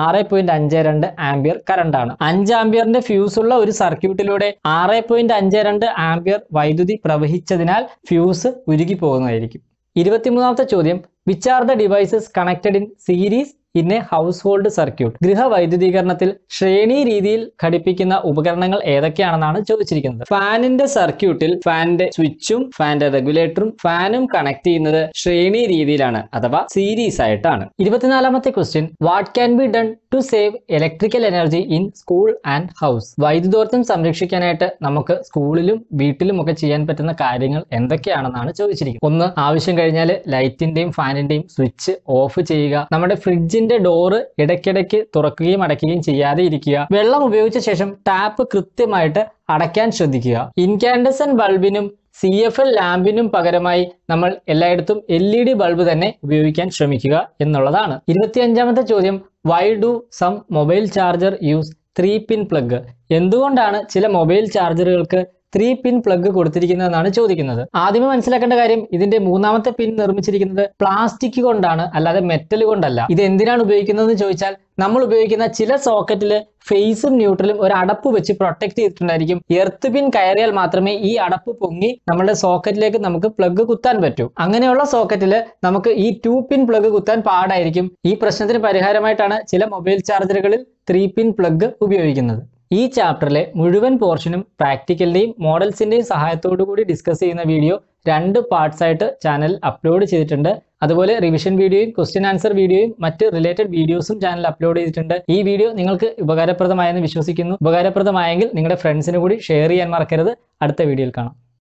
ആറ് പോയിന്റ് അഞ്ച് രണ്ട് ആംപിയർ കറണ്ട് ആണ് അഞ്ച് ആംപിയറിന്റെ ഫ്യൂസ് ഉള്ള ഒരു സർക്യൂട്ടിലൂടെ ആറ് പോയിന്റ് അഞ്ച് രണ്ട് ആംപിയർ വൈദ്യുതി പ്രവഹിച്ചതിനാൽ ഫ്യൂസ് ഉരുകി പോകുന്നതായിരിക്കും ഇരുപത്തിമൂന്നാമത്തെ ചോദ്യം which are the devices connected in series പിന്നെ ഹൗസ് ഹോൾഡ് സർക്യൂട്ട് ഗൃഹവൈദ്യുതീകരണത്തിൽ ശ്രേണി രീതിയിൽ ഘടിപ്പിക്കുന്ന ഉപകരണങ്ങൾ ഏതൊക്കെയാണെന്നാണ് ചോദിച്ചിരിക്കുന്നത് ഫാനിന്റെ സർക്യൂട്ടിൽ ഫാനിന്റെ സ്വിച്ചും ഫാനിന്റെ റെഗുലേറ്ററും ഫാനും കണക്ട് ചെയ്യുന്നത് ശ്രേണി രീതിയിലാണ് അഥവാ സീരീസ് ആയിട്ടാണ് ഇരുപത്തിനാലാമത്തെ question what can be done to save electrical energy in school and house വൈദ്യുതോർജ്ജം സംരക്ഷിക്കാനായിട്ട് നമുക്ക് സ്കൂളിലും വീട്ടിലും ഒക്കെ ചെയ്യാൻ പറ്റുന്ന കാര്യങ്ങൾ എന്തൊക്കെയാണെന്നാണ് ചോദിച്ചിരിക്കുന്നത് ഒന്ന് ആവശ്യം കഴിഞ്ഞാൽ ലൈറ്റിന്റെയും ഫാനിന്റെയും സ്വിച്ച് ഓഫ് ചെയ്യുക നമ്മുടെ ഫ്രിഡ്ജിന്റെ ഫ്രിഡ്ജിന്റെ ഡോറ് ഇടയ്ക്കിടയ്ക്ക് തുറക്കുകയും അടയ്ക്കുകയും ചെയ്യാതെ ഇരിക്കുക വെള്ളം ഉപയോഗിച്ച ശേഷം ടാപ്പ് കൃത്യമായിട്ട് അടയ്ക്കാൻ ശ്രദ്ധിക്കുക ഇൻകാൻഡസൺ ബൾബിനും സി എഫ് എൽ ലാമ്പിനും പകരമായി നമ്മൾ എല്ലായിടത്തും എൽ ഇ ഡി ബൾബ് തന്നെ ഉപയോഗിക്കാൻ ശ്രമിക്കുക എന്നുള്ളതാണ് ഇരുപത്തിയഞ്ചാമത്തെ ചോദ്യം why do some mobile charger use three pin plug എന്തുകൊണ്ടാണ് ചില മൊബൈൽ ചാർജറുകൾക്ക് ത്രീ പിൻ പ്ലഗ് കൊടുത്തിരിക്കുന്നതെന്നാണ് ചോദിക്കുന്നത് ആദ്യമേ മനസ്സിലാക്കേണ്ട കാര്യം ഇതിന്റെ മൂന്നാമത്തെ പിൻ നിർമ്മിച്ചിരിക്കുന്നത് പ്ലാസ്റ്റിക് കൊണ്ടാണ് അല്ലാതെ മെറ്റൽ കൊണ്ടല്ല ഇത് എന്തിനാണ് ഉപയോഗിക്കുന്നത് ചോദിച്ചാൽ നമ്മൾ ഉപയോഗിക്കുന്ന ചില സോക്കറ്റിൽ ഫേസും ന്യൂട്രലും ഒരു അടപ്പ് വെച്ച് പ്രൊട്ടക്ട് ചെയ്തിട്ടുണ്ടായിരിക്കും എർത്ത് പിൻ കയറിയാൽ മാത്രമേ ഈ അടപ്പ് പൊങ്ങി നമ്മുടെ സോക്കറ്റിലേക്ക് നമുക്ക് പ്ലഗ് കുത്താൻ പറ്റൂ അങ്ങനെയുള്ള സോക്കറ്റിൽ നമുക്ക് ഈ ടു പിൻ പ്ലഗ് കുത്താൻ പാടായിരിക്കും ഈ പ്രശ്നത്തിന് പരിഹാരമായിട്ടാണ് ചില മൊബൈൽ ചാർജറുകളിൽ ത്രീ പിൻ പ്ലഗ് ഉപയോഗിക്കുന്നത് ഈ ചാപ്റ്ററിലെ മുഴുവൻ പോർഷനും പ്രാക്ടിക്കലിൻ്റെയും മോഡൽസിൻ്റെയും സഹായത്തോടു കൂടി ഡിസ്കസ് ചെയ്യുന്ന വീഡിയോ രണ്ട് പാർട്സ് ആയിട്ട് ചാനൽ അപ്ലോഡ് ചെയ്തിട്ടുണ്ട് അതുപോലെ റിവിഷൻ വീഡിയോയും ക്വസ്റ്റ്യൻ ആൻസർ വീഡിയോയും മറ്റ് റിലേറ്റഡ് വീഡിയോസും ചാനൽ അപ്ലോഡ് ചെയ്തിട്ടുണ്ട് ഈ വീഡിയോ നിങ്ങൾക്ക് ഉപകാരപ്രദമായെന്ന് വിശ്വസിക്കുന്നു ഉപകാരപ്രദമായെങ്കിൽ നിങ്ങളുടെ ഫ്രണ്ട്സിന് കൂടി ഷെയർ ചെയ്യാൻ മറക്കരുത് അടുത്ത വീഡിയോയിൽ കാണാം